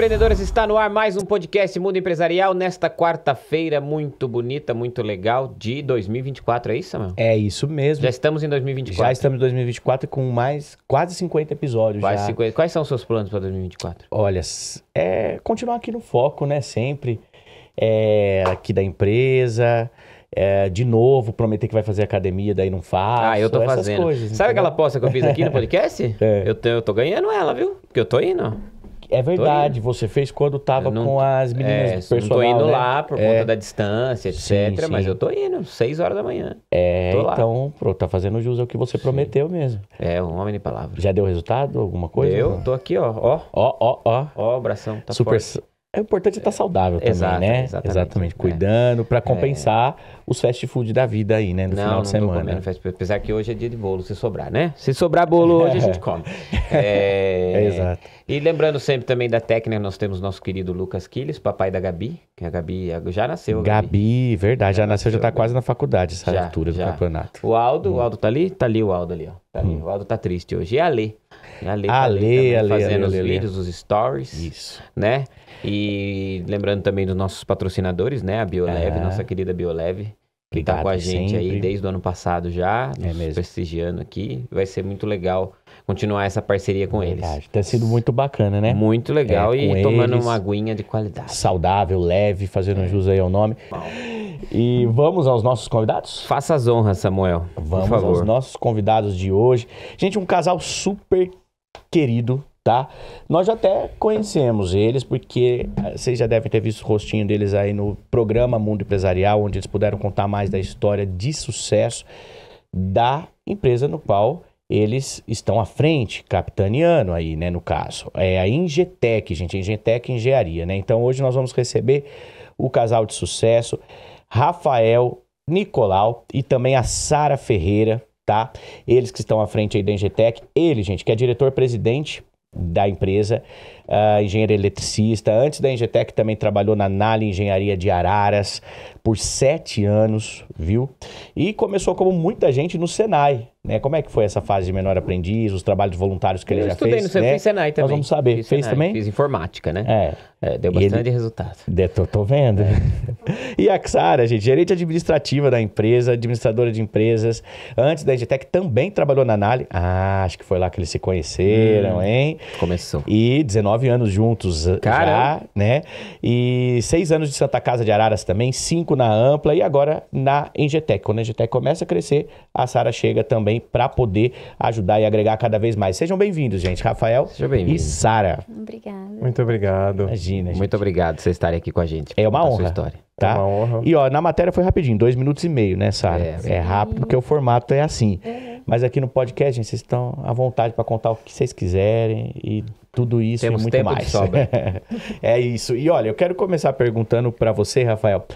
empreendedores, está no ar mais um podcast Mundo Empresarial nesta quarta-feira muito bonita, muito legal de 2024, é isso, Samuel? É isso mesmo. Já estamos em 2024. Já estamos em 2024 com mais quase 50 episódios quase já. 50. Quais são os seus planos para 2024? Olha, é continuar aqui no foco, né, sempre é, aqui da empresa, é, de novo, prometer que vai fazer academia, daí não faz. Ah, eu tô fazendo. Coisas, Sabe entendeu? aquela aposta que eu fiz aqui no podcast? é. eu, tô, eu tô ganhando ela, viu? Porque eu tô indo. É verdade, você fez quando tava não, com as meninas é, do personal, Não tô indo né? lá por é. conta da distância, etc. Sim, sim. Mas eu tô indo, 6 horas da manhã. É, então, pronto, tá fazendo jus ao que você sim. prometeu mesmo. É, um homem de palavra. Já deu resultado, alguma coisa? Eu tô aqui, ó, ó. Ó, ó, ó. Ó, o bração, tá Super, forte. É importante estar saudável também, Exato, né? Exatamente. exatamente. É. Cuidando é. para compensar é. os fast food da vida aí, né? No não, final não de semana. Fast food, apesar que hoje é dia de bolo, se sobrar, né? Se sobrar bolo hoje, a gente come. É, é. é... Exato. E lembrando sempre também da técnica, nós temos nosso querido Lucas Quiles, papai da Gabi, que a Gabi já nasceu. Gabi, Gabi verdade, já, já nasceu, já está quase na faculdade essa já, altura do campeonato. O Aldo, hum. o Aldo tá ali? Tá ali o Aldo ali, ó. Tá ali. Hum. O Aldo tá triste hoje. E a Lê. a Lê, a tá ali, a Lê fazendo a Lê, os Lê. vídeos, os stories. Isso. Né? E lembrando também dos nossos patrocinadores, né? A Bioleve, é. nossa querida Bioleve. Que tá Obrigado, tá com a gente sempre. aí desde o ano passado já, é mesmo. prestigiando aqui. Vai ser muito legal continuar essa parceria com Verdade. eles. Tem sido muito bacana, né? Muito legal é, e eles, tomando uma aguinha de qualidade. Saudável, leve, fazendo é. jus aí ao nome. E vamos aos nossos convidados? Faça as honras, Samuel. Vamos aos nossos convidados de hoje. Gente, um casal super querido, tá? Nós já até conhecemos eles, porque ah, vocês já devem ter visto o rostinho deles aí no programa Mundo Empresarial, onde eles puderam contar mais da história de sucesso da empresa no qual eles estão à frente, capitaneando aí, né, no caso. É a Ingetec, gente, Ingetec Engenharia, né? Então hoje nós vamos receber o casal de sucesso, Rafael Nicolau e também a Sara Ferreira, tá? Eles que estão à frente aí da Ingetec, ele, gente, que é diretor-presidente da empresa, uh, engenheiro eletricista. Antes da Engetec também trabalhou na Nali Engenharia de Araras, por sete anos, viu? E começou como muita gente no Senai, né? Como é que foi essa fase de menor aprendiz, os trabalhos voluntários que eu ele já fez? Eu estudei no né? Senai também. Nós vamos saber. Fiz fez Senai, também? Fiz informática, né? É. é deu bastante ele... resultado. De, tô, tô vendo. É. e a Xara, gente, gerente administrativa da empresa, administradora de empresas. Antes da Editec também trabalhou na Nali. Ah, acho que foi lá que eles se conheceram, hum, hein? Começou. E 19 anos juntos eh, Caramba. já, né? E seis anos de Santa Casa de Araras também, cinco na Ampla e agora na Engetec. Quando a Engetec começa a crescer, a Sara chega também para poder ajudar e agregar cada vez mais. Sejam bem-vindos, gente. Rafael bem e Sara. Obrigada. Muito obrigado. Imagina, gente. Muito obrigado por vocês estarem aqui com a gente. É uma honra. Tá? É uma honra. E ó, na matéria foi rapidinho, dois minutos e meio, né, Sara? É, é, rápido porque o formato é assim. É. Mas aqui no podcast, gente, vocês estão à vontade para contar o que vocês quiserem e tudo isso Temos e muito mais. é isso. E olha, eu quero começar perguntando para você, Rafael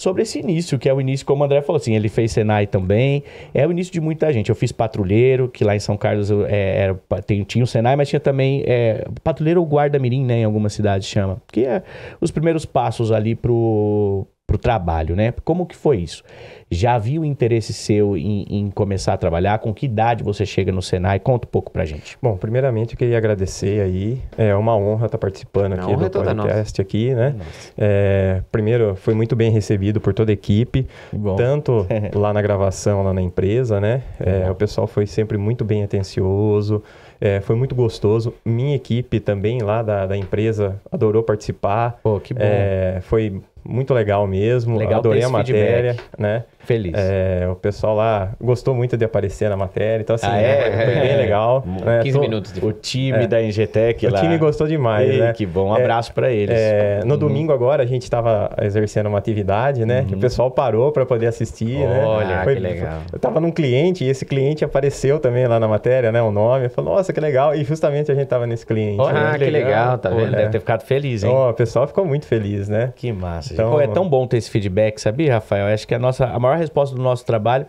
sobre esse início, que é o início, como o André falou assim, ele fez Senai também, é o início de muita gente. Eu fiz Patrulheiro, que lá em São Carlos é, era, tem, tinha o Senai, mas tinha também é, Patrulheiro ou Guarda Mirim, né, em alguma cidade chama, que é os primeiros passos ali pro para o trabalho, né? Como que foi isso? Já viu o interesse seu em, em, começar a trabalhar? Com que idade você chega no Senai? Conta um pouco para gente. Bom, primeiramente eu queria agradecer aí. É uma honra estar tá participando Não, é aqui do podcast aqui, né? É, primeiro, fui muito bem recebido por toda a equipe, Bom. tanto lá na gravação, lá na empresa, né? É, o pessoal foi sempre muito bem atencioso. É, foi muito gostoso. Minha equipe também lá da, da empresa adorou participar. Pô, que bom. É, foi muito legal mesmo. Legal Adorei a matéria, feedback. né? Feliz. É, o pessoal lá gostou muito de aparecer na matéria, então assim, ah, né, é? foi, bem é. legal. Né? 15 Tô, minutos. De... O time é. da Ingetec lá. O time gostou demais, Ei, né? Que bom, um é, abraço para eles. no hum. domingo agora a gente estava exercendo uma atividade, né? Que o uhum. pessoal parou para poder assistir, né. Olha, né? Foi, que legal. eu tava num cliente e esse cliente apareceu também lá na matéria, né? O nome, falou, nossa, que legal. E justamente a gente tava nesse cliente. Ah, que legal, legal tá vendo? Deve ter ficado feliz, hein? Oh, o pessoal ficou muito feliz, né? Que massa. Então, Pô, é tão bom ter esse feedback, sabia, Rafael? Acho que a nossa a maior maior resposta do nosso trabalho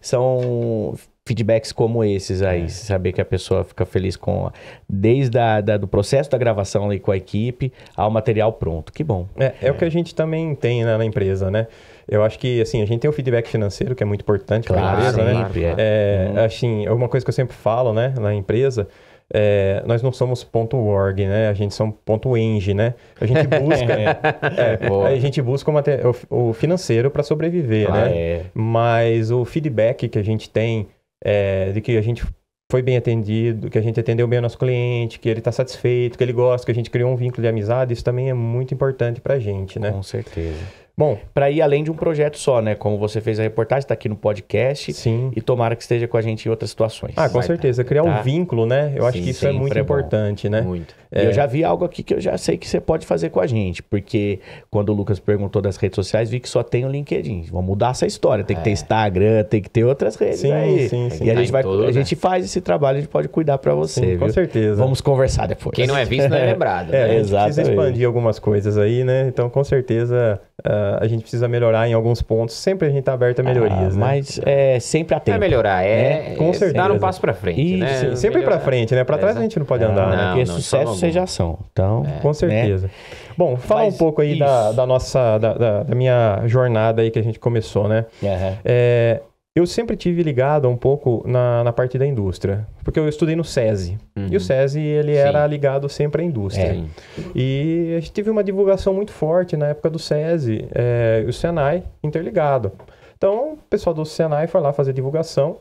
são feedbacks como esses aí, é. saber que a pessoa fica feliz com desde a, da, do processo da gravação ali com a equipe ao material pronto. Que bom. É, é, é. o que a gente também tem né, na empresa, né? Eu acho que assim a gente tem o feedback financeiro que é muito importante claro, para a empresa, né? sempre, né? É. É, hum. Assim, é uma coisa que eu sempre falo, né, na empresa é, nós não somos .org, né? A gente são .eng, né? A gente busca, é, é a gente busca uma, o, o financeiro para sobreviver, ah, né? É. Mas o feedback que a gente tem é, de que a gente foi bem atendido, que a gente atendeu bem o nosso cliente, que ele está satisfeito, que ele gosta, que a gente criou um vínculo de amizade, isso também é muito importante para a gente, né? Com certeza. Bom, para ir além de um projeto só, né? Como você fez a reportagem, está aqui no podcast. Sim. E tomara que esteja com a gente em outras situações. Ah, com Vai certeza. Tá. Criar tá. um vínculo, né? Eu sim, acho que isso é muito é importante, né? Muito. É. Eu já vi algo aqui que eu já sei que você pode fazer com a gente, porque quando o Lucas perguntou das redes sociais, vi que só tem o LinkedIn. Vamos mudar essa história. Tem que ter é. Instagram, tem que ter outras redes sim, aí. Sim, sim. E a gente, tá vai, todo, a né? gente faz esse trabalho, a gente pode cuidar para você. Sim, viu? Com certeza. Vamos conversar depois. Quem não é visto não é lembrado. É, né? exato. Precisa expandir algumas coisas aí, né? Então, com certeza. Uh, eh, a gente precisa melhorar em alguns pontos. Sempre a gente está aberto a ah, melhorias, ah, Mas é sempre a tempo. É melhorar, é, né? É, com certeza. É, dar um passo para né? frente, né? Sim, sempre para frente, né? Para trás a gente não pode é, andar, né? não, né? Porque não, sucesso seja ação. Então, é, com certeza. Né? Bom, fala mas um pouco aí da, da, nossa, da, da, minha jornada aí que a gente começou, né? Uhum. É, eu sempre tive ligado um pouco na, na parte da indústria, porque eu estudei no SESI. Uhum. E o SESI, ele Sim. era ligado sempre à indústria. É. E a gente teve uma divulgação muito forte na época do SESI, é, o Senai interligado. Então, o pessoal do Senai foi lá fazer divulgação,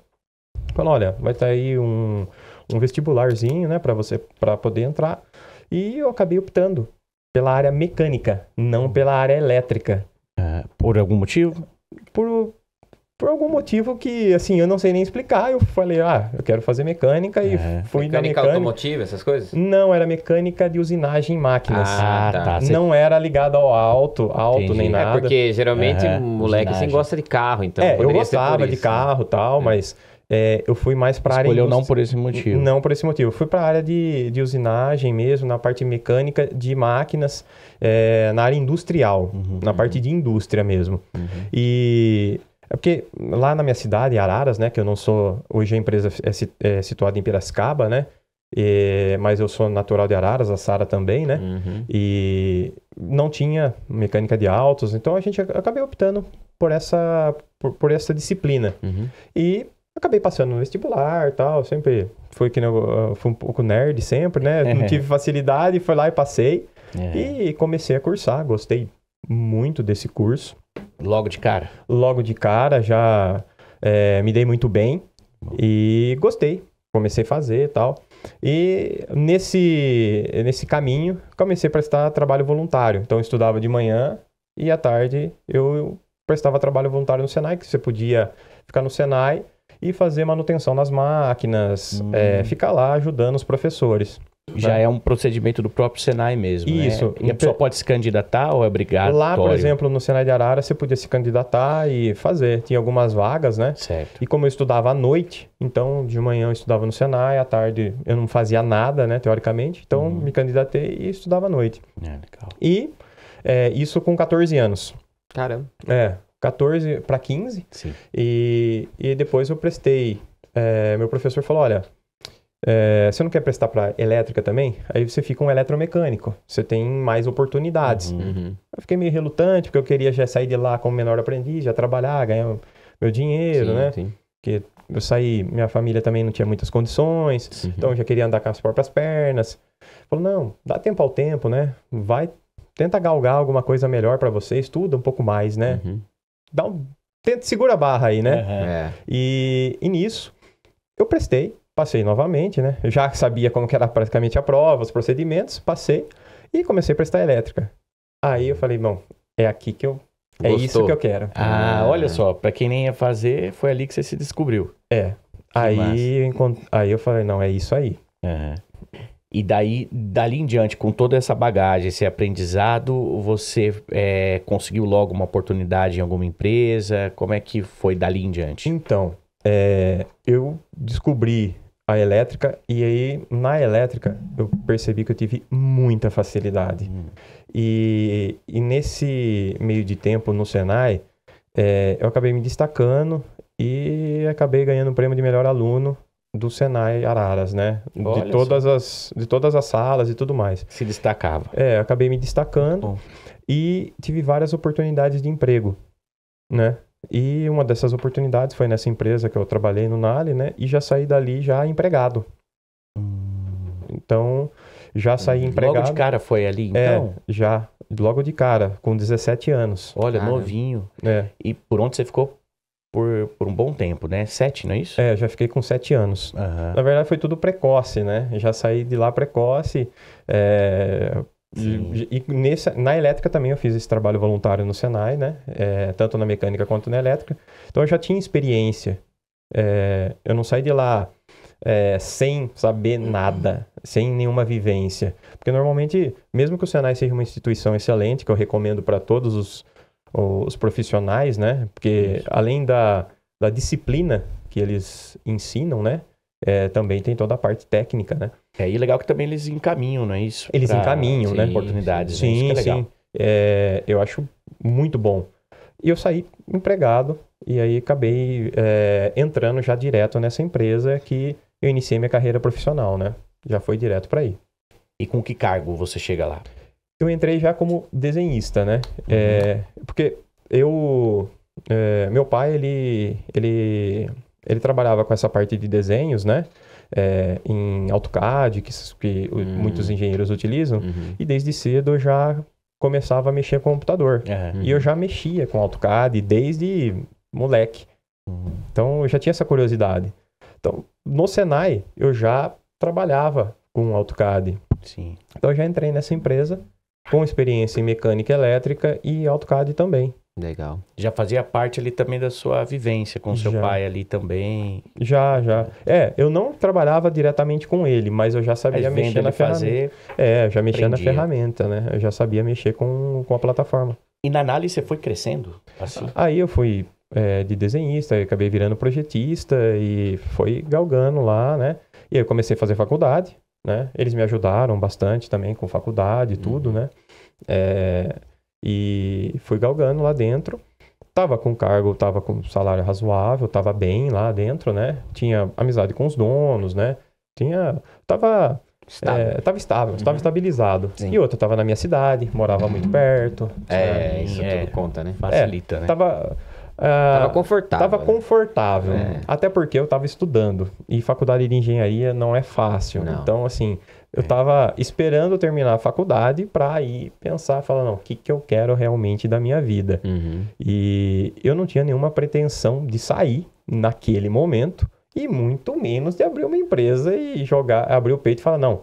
falou, olha, vai estar tá aí um, um vestibularzinho, né, para você, para poder entrar. E eu acabei optando pela área mecânica, não pela área elétrica. É, por algum motivo? Por, por algum motivo que, assim, eu não sei nem explicar, eu falei, ah, eu quero fazer mecânica e é. fui mecânica na mecânica. automotiva, essas coisas? Não, era mecânica de usinagem em máquinas. Ah, tá. Ah, tá. Não Você... era ligado ao alto, alto Entendi. nem é, nada. É porque geralmente é, moleque você assim gosta de carro, então. É, eu gostava de carro tal, é. mas é, eu fui mais para área... Escolheu não por esse motivo. Não por esse motivo. Eu fui para a área de, de usinagem mesmo, na parte mecânica de máquinas, é, na área industrial, uhum, na uhum. parte de indústria mesmo. Uhum. E é porque lá na minha cidade, Araras, né, que eu não sou. Hoje a empresa é, é, situada em Piracicaba, né? E, mas eu sou natural de Araras, a Sara também, né? Uhum. E não tinha mecânica de autos, então a gente acabei optando por essa, por, por essa disciplina. Uhum. E acabei passando no vestibular tal, sempre foi que eu fui um pouco nerd sempre, né? É. Não tive facilidade, fui lá e passei. É. E comecei a cursar, gostei muito desse curso. Logo de cara? Logo de cara, já é, me dei muito bem Bom. e gostei. Comecei a fazer e tal. E nesse, nesse caminho, comecei a prestar trabalho voluntário. Então, eu estudava de manhã e à tarde eu prestava trabalho voluntário no Senai, que você podia ficar no Senai e fazer manutenção nas máquinas, hum. é, ficar lá ajudando os professores. Já é um procedimento do próprio Senai mesmo. Né? Isso. Né? E a pessoa pode se candidatar ou é obrigado? Lá, por exemplo, no Senai de Arara, você podia se candidatar e fazer. Tinha algumas vagas, né? Certo. E como eu estudava à noite, então de manhã eu estudava no Senai, à tarde eu não fazia nada, né, teoricamente. Então uhum. me candidatei e estudava à noite. É, legal. E é, isso com 14 anos. Caramba. É, 14 para 15. Sim. E, e depois eu prestei. É, meu professor falou: olha, é, você não quer prestar para elétrica também? Aí você fica um eletromecânico. Você tem mais oportunidades. Uhum. uhum. Eu fiquei meio relutante, porque eu queria já sair de lá como menor aprendiz, já trabalhar, ganhar meu dinheiro, sim, né? Sim. Porque eu saí, minha família também não tinha muitas condições, então eu já queria andar com as próprias pernas. Falou, não, dá tempo ao tempo, né? Vai, tenta galgar alguma coisa melhor para você, estuda um pouco mais, né? Uhum. Dá um, tenta, segura a barra aí, né? Uhum. É. E, e nisso, eu prestei Passei novamente, né? Eu já sabia como que era praticamente a prova, os procedimentos, passei e comecei a prestar elétrica. Aí eu falei, bom, é aqui que eu. É isso que eu quero. Ah, ah. olha só, para quem nem ia fazer, foi ali que você se descobriu. É. aí eu, encont... aí eu falei, não, é isso aí. Uhum. E daí, dali em diante, com toda essa bagagem, esse aprendizado, você é, conseguiu logo uma oportunidade em alguma empresa? Como é que foi dali em diante? Então, é, eu descobri a elétrica e aí na elétrica eu percebi que eu tive muita facilidade uhum. e, e nesse meio de tempo no Senai é, eu acabei me destacando e acabei ganhando o prêmio de melhor aluno do Senai Araras, né? Olha de todas as de todas as salas e tudo mais. Se destacava. É, eu acabei me destacando Bom. e tive várias oportunidades de emprego, né? E uma dessas oportunidades foi nessa empresa que eu trabalhei no Nali, né? E já saí dali já empregado. Então, já saí empregado. Logo de cara foi ali, é, então? É, já. Logo de cara, com 17 anos. Olha, Caramba. novinho. É. E por onde você ficou? Por, por um bom tempo, né? Sete, não é isso? É, já fiquei com sete anos. Uhum. Na verdade, foi tudo precoce, né? Já saí de lá precoce. É, e nesse, na elétrica também eu fiz esse trabalho voluntário no Senai, né? É, tanto na mecânica quanto na elétrica. Então eu já tinha experiência. É, eu não saí de lá é, sem saber nada, sem nenhuma vivência. Porque normalmente, mesmo que o Senai seja uma instituição excelente, que eu recomendo para todos os, os profissionais, né? Porque Isso. além da, da disciplina que eles ensinam, né? É, também tem toda a parte técnica, né? É, e legal que também eles encaminham, não é isso? Eles pra, encaminham, sim, né? Oportunidades. Sim, né? É sim. É, eu acho muito bom. E eu saí empregado e aí acabei é, entrando já direto nessa empresa que eu iniciei minha carreira profissional, né? Já foi direto para aí. E com que cargo você chega lá? Eu entrei já como desenhista, né? É, uhum. É, porque eu... É, meu pai, ele, ele, ele trabalhava com essa parte de desenhos, né? é, em AutoCAD, que, que hum. muitos engenheiros utilizam, uhum. e desde cedo eu já começava a mexer com o computador. É. E uhum. eu já mexia com AutoCAD desde moleque. Uhum. Então eu já tinha essa curiosidade. Então, no Senai, eu já trabalhava com AutoCAD. Sim. Então eu já entrei nessa empresa com experiência em mecânica elétrica e AutoCAD também. Legal. Já fazia parte ali também da sua vivência com já. seu pai ali também? Já, já. É, eu não trabalhava diretamente com ele, mas eu já sabia mexer na ferramenta. É, eu já mexia na ferramenta, né? Eu já sabia mexer com, com a plataforma. E na análise você foi crescendo? Assim? Aí eu fui é, de desenhista, acabei virando projetista e foi galgando lá, né? E aí eu comecei a fazer faculdade, né? Eles me ajudaram bastante também com faculdade e tudo, uhum. né? É... E fui galgando lá dentro. Tava com cargo, tava com salário razoável, tava bem lá dentro, né? Tinha amizade com os donos, né? Tinha. Tava. Estável. É, tava estável, estava uhum. estabilizado. Sim. E outra, tava na minha cidade, morava muito perto. É, tinha, isso é, tudo conta, né? É, Facilita, é, né? Tava Estava uh, ah, confortável. Estava né? confortável. É. Até porque eu estava estudando. E faculdade de engenharia não é fácil. Não. Então, assim, eu estava é. esperando terminar a faculdade para ir pensar, falar, não, o que, que eu quero realmente da minha vida? Uhum. E eu não tinha nenhuma pretensão de sair naquele momento. E muito menos de abrir uma empresa e jogar, abrir o peito e falar, não,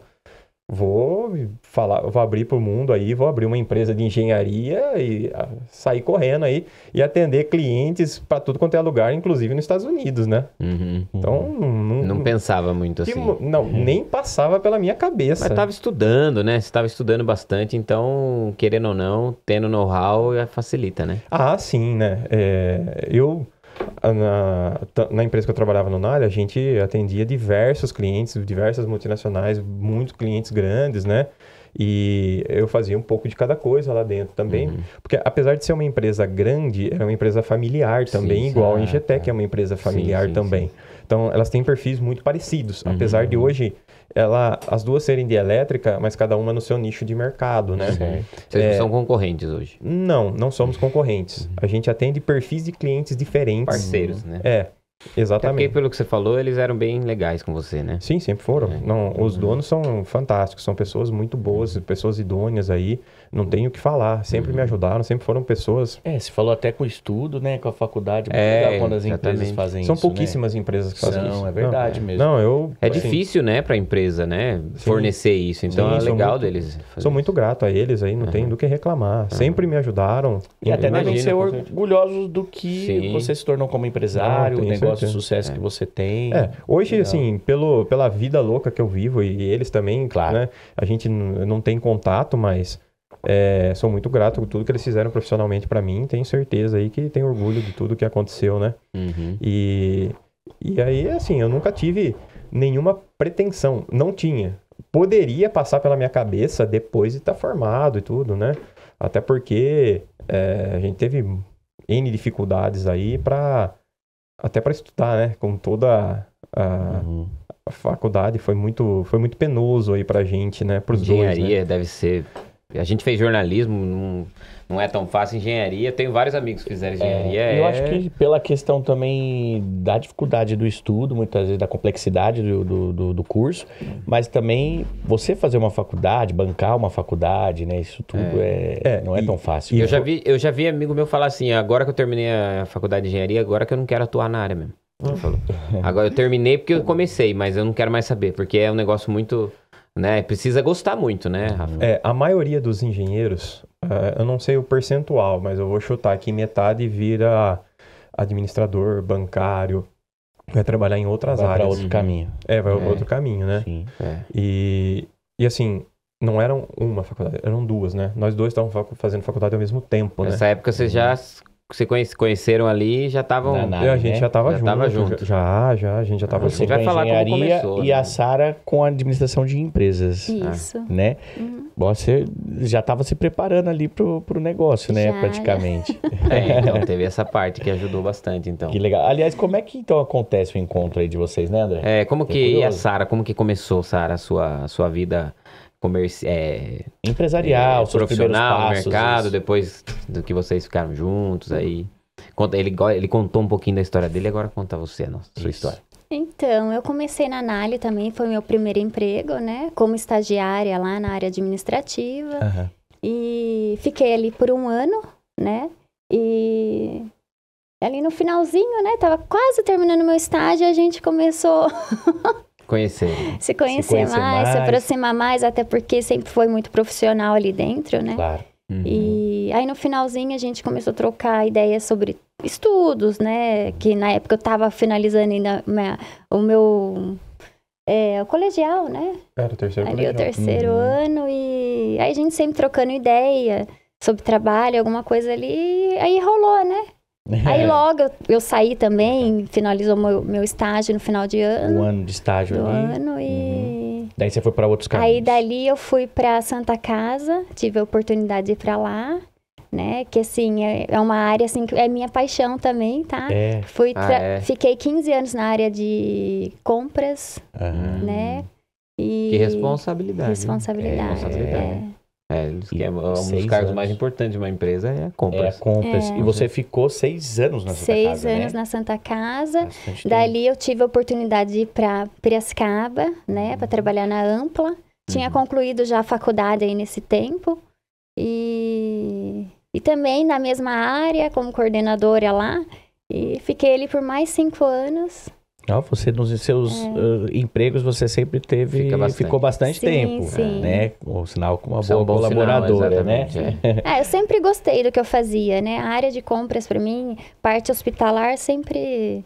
vou falar, vou abrir para o mundo aí, vou abrir uma empresa de engenharia e ah, sair correndo aí e atender clientes para tudo quanto é lugar, inclusive nos Estados Unidos, né? Uhum, então Não, não, pensava muito que, assim. Não, uhum. nem passava pela minha cabeça. Mas estava estudando, né? Estava estudando bastante, então querendo ou não, tendo know-how facilita, né? Ah, sim, né? É, eu na, na empresa que eu trabalhava no Nalha, a gente atendia diversos clientes, diversas multinacionais, muitos clientes grandes, né? E eu fazia um pouco de cada coisa lá dentro também. Uhum. Porque apesar de ser uma empresa grande, era uma empresa familiar também, sim, igual a ah, Ingetec é. é uma empresa familiar sim, também. Então elas têm perfis muito parecidos. Uhum. Apesar de hoje ela, as duas serem de elétrica, mas cada uma no seu nicho de mercado, né? Vocês é, não são concorrentes hoje? Não, não somos uhum. concorrentes. Uhum. A gente atende perfis de clientes diferentes. Parceiros, uhum. né? É. é exatamente. porque, pelo que você falou, eles eram bem legais com você, né? Sim, sempre foram. É. Não, os uhum. donos são fantásticos, são pessoas muito boas, uhum. pessoas idôneas aí não tenho o que falar. Sempre uhum. me ajudaram, sempre foram pessoas. É, você falou até com o estudo, né? Com a faculdade. É, quando as exatamente. empresas fazem São isso. São né? pouquíssimas né? empresas que fazem não isso. É verdade não, mesmo. Não, eu. É assim, difícil, né, pra empresa, né? Sim, fornecer isso. Então sim, é legal muito, deles. Sou isso. muito grato a eles aí, não uhum. tem do que reclamar. Uhum. Sempre me ajudaram. E até devem ser orgulhosos do que sim. você se tornou como empresário, não, o negócio, certeza. o sucesso é. que você tem. É. Hoje, legal. assim, pelo, pela vida louca que eu vivo e eles também, claro. Né? A gente não tem contato, mas é, sou muito grato por tudo que eles fizeram profissionalmente para mim. Tenho certeza aí que tenho orgulho de tudo que aconteceu, né? Uhum. E, e aí, assim, eu nunca tive nenhuma pretensão. Não tinha. Poderia passar pela minha cabeça depois de estar tá formado e tudo, né? Até porque é, a gente teve N dificuldades aí para até para estudar, né? Com toda a, uhum. faculdade foi muito foi muito penoso aí pra gente, né, pros Engenharia dois, né? deve ser a gente fez jornalismo, não, não é tão fácil engenharia. Tenho vários amigos que fizeram engenharia. É, eu é... acho que pela questão também da dificuldade do estudo, muitas vezes da complexidade do, do, do, do curso, mas também você fazer uma faculdade, bancar uma faculdade, né? Isso tudo é, é não é, é e, tão fácil. Eu já, vi, eu já vi amigo meu falar assim, agora que eu terminei a faculdade de engenharia, agora que eu não quero atuar na área mesmo. Agora eu terminei porque eu comecei, mas eu não quero mais saber, porque é um negócio muito né? Precisa gostar muito, né, uhum. Rafa? É, a maioria dos engenheiros, eh, eu não sei o percentual, mas eu vou chutar aqui metade vira administrador, bancário, vai trabalhar em outras vai áreas. Vai outro caminho. É, vai é. outro caminho, né? Sim. É. E, e assim, não eram uma faculdade, eram duas, né? Nós dois estávamos fazendo faculdade ao mesmo tempo, Nessa né? Nessa época você já se conhece, conheceram ali já estavam. A gente né? já estava junto, tava junto. Já, já, a gente já estava ah, junto. Você vai falar com como começou, e né? a Sara com a administração de empresas. Isso. Ah, né? Uhum. Você já estava se preparando ali para o negócio, né? Já, praticamente. É, então teve essa parte que ajudou bastante, então. Que legal. Aliás, como é que então acontece o encontro aí de vocês, né, André? É, como Tô que a Sara, como que começou, Sara, a sua, a sua vida comerci... É, empresarial, é, profissional, mercado, depois do que vocês ficaram juntos aí. Conta, ele, ele contou um pouquinho da história dele, agora conta você a nossa, sua história. Então, eu comecei na Anali também, foi meu primeiro emprego, né? Como estagiária lá na área administrativa. Uhum. E fiquei ali por um ano, né? E ali no finalzinho, né? Tava quase terminando meu estágio, a gente começou conhecer. Se conhecer, se conhecer mais, mais, se aproximar mais, até porque sempre foi muito profissional ali dentro, né? Claro. Uhum. E aí no finalzinho a gente começou a trocar ideias sobre estudos, né? Que na época eu estava finalizando ainda minha, o meu é, o colegial, né? Era o terceiro Ali colegial. o terceiro uhum. ano e aí a gente sempre trocando ideia sobre trabalho, alguma coisa ali, aí rolou, né? Aí é. logo eu, eu, saí também, finalizou meu, meu estágio no final de ano. Um ano de estágio do ali. ano e... Uhum. Daí você foi para outros caminhos. Aí dali eu fui para Santa Casa, tive a oportunidade de ir para lá, né? Que assim, é, é uma área assim que é minha paixão também, tá? É. Fui ah, é. Fiquei 15 anos na área de compras, uhum. né? E... Que responsabilidade. Responsabilidade. É, responsabilidade. É. É, é um dos cargos anos. mais importantes de uma empresa é compras. É, compras. É. E você ficou seis anos na Santa seis Casa, Seis né? anos né? na Santa Casa. Bastante Dali tempo. eu tive a oportunidade de ir para Piracicaba, né? Uhum. Para trabalhar na Ampla. Uhum. Tinha concluído já a faculdade aí nesse tempo. E, e também na mesma área, como coordenadora lá. E fiquei ali por mais cinco anos. Não, você nos seus é. uh, empregos você sempre teve bastante. ficou bastante sim, tempo, sim. né? O sinal com uma boa é um colaboradora, sinal, né? É. é. eu sempre gostei do que eu fazia, né? A área de compras para mim, parte hospitalar sempre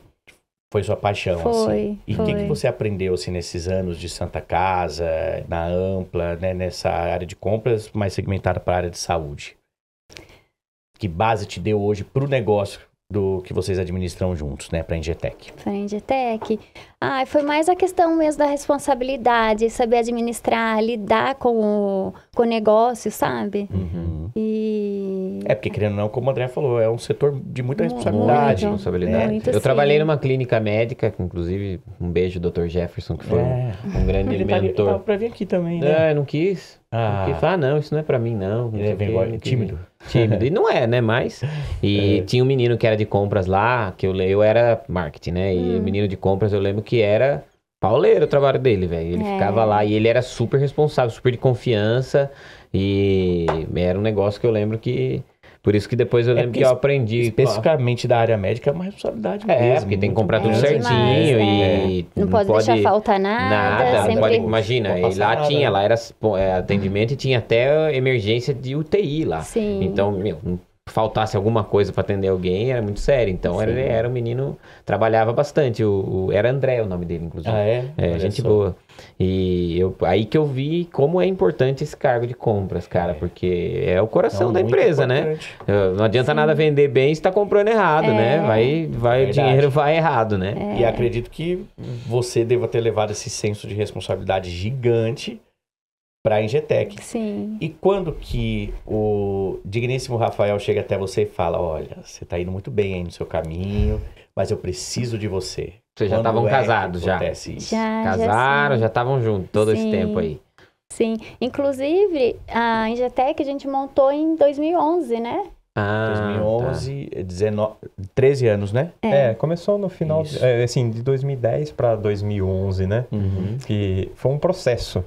foi sua paixão, assim. foi, assim. E o que, que você aprendeu, assim, nesses anos de Santa Casa, na Ampla, né? Nessa área de compras mais segmentada para a área de saúde? Que base te deu hoje para o negócio do que vocês administram juntos, né, para a Ingetec? Para a Ingetec. Ah, foi mais a questão mesmo da responsabilidade, saber administrar, lidar com o, com o negócio, sabe? Uhum. E é, porque querendo ou não, como o André falou, é um setor de muita responsabilidade. Muita responsabilidade. Muito, eu sim. trabalhei numa clínica médica, inclusive, um beijo, Dr. Jefferson, que foi é. um grande ele tá mentor. Ele pra vir aqui também, né? É, não quis. Ah. Não quis. ah, não, isso não é pra mim, não. não ele é bem tímido. Tímido. E não é, né? Mas. E é. tinha um menino que era de compras lá, que eu leio, era marketing, né? E hum. o menino de compras eu lembro que era pauleiro o trabalho dele, velho. Ele é. ficava lá e ele era super responsável, super de confiança. E era um negócio que eu lembro que por isso que depois eu é lembro é que eu aprendi. Especificamente da área médica é uma responsabilidade é, mesmo. É, porque tem que comprar tudo certinho né? e. É. Não, não pode, pode deixar faltar nada. Nada, sempre... pode, imagina. Não e lá nada. tinha, lá era é, atendimento e tinha até emergência de UTI lá. Sim. Então, meu, faltasse alguma coisa para atender alguém, era muito sério. Então, Sim. era, era um menino, trabalhava bastante. O, o, era André o nome dele, inclusive. Ah, é? É, gente só. boa. E eu, aí que eu vi como é importante esse cargo de compras, cara, é. porque é o coração da empresa, né? importante. né? Não adianta Sim. nada vender bem se está comprando errado, né? é. né? Vai, vai, o dinheiro vai errado, né? É. E acredito que você deva ter levado esse senso de responsabilidade gigante para a Ingetec. Sim. E quando que o digníssimo Rafael chega até você e fala, olha, você está indo muito bem aí no seu caminho, mas eu preciso de você. Vocês já estavam é casados já. Acontece isso? Já, Casaram, já estavam juntos todo sim. esse tempo aí. Sim, inclusive a Ingetec a gente montou em 2011, né? Ah, 2011, tá. 19, 13 anos, né? É, é começou no final, é, assim, de 2010 para 2011, né? Uhum. Que foi um processo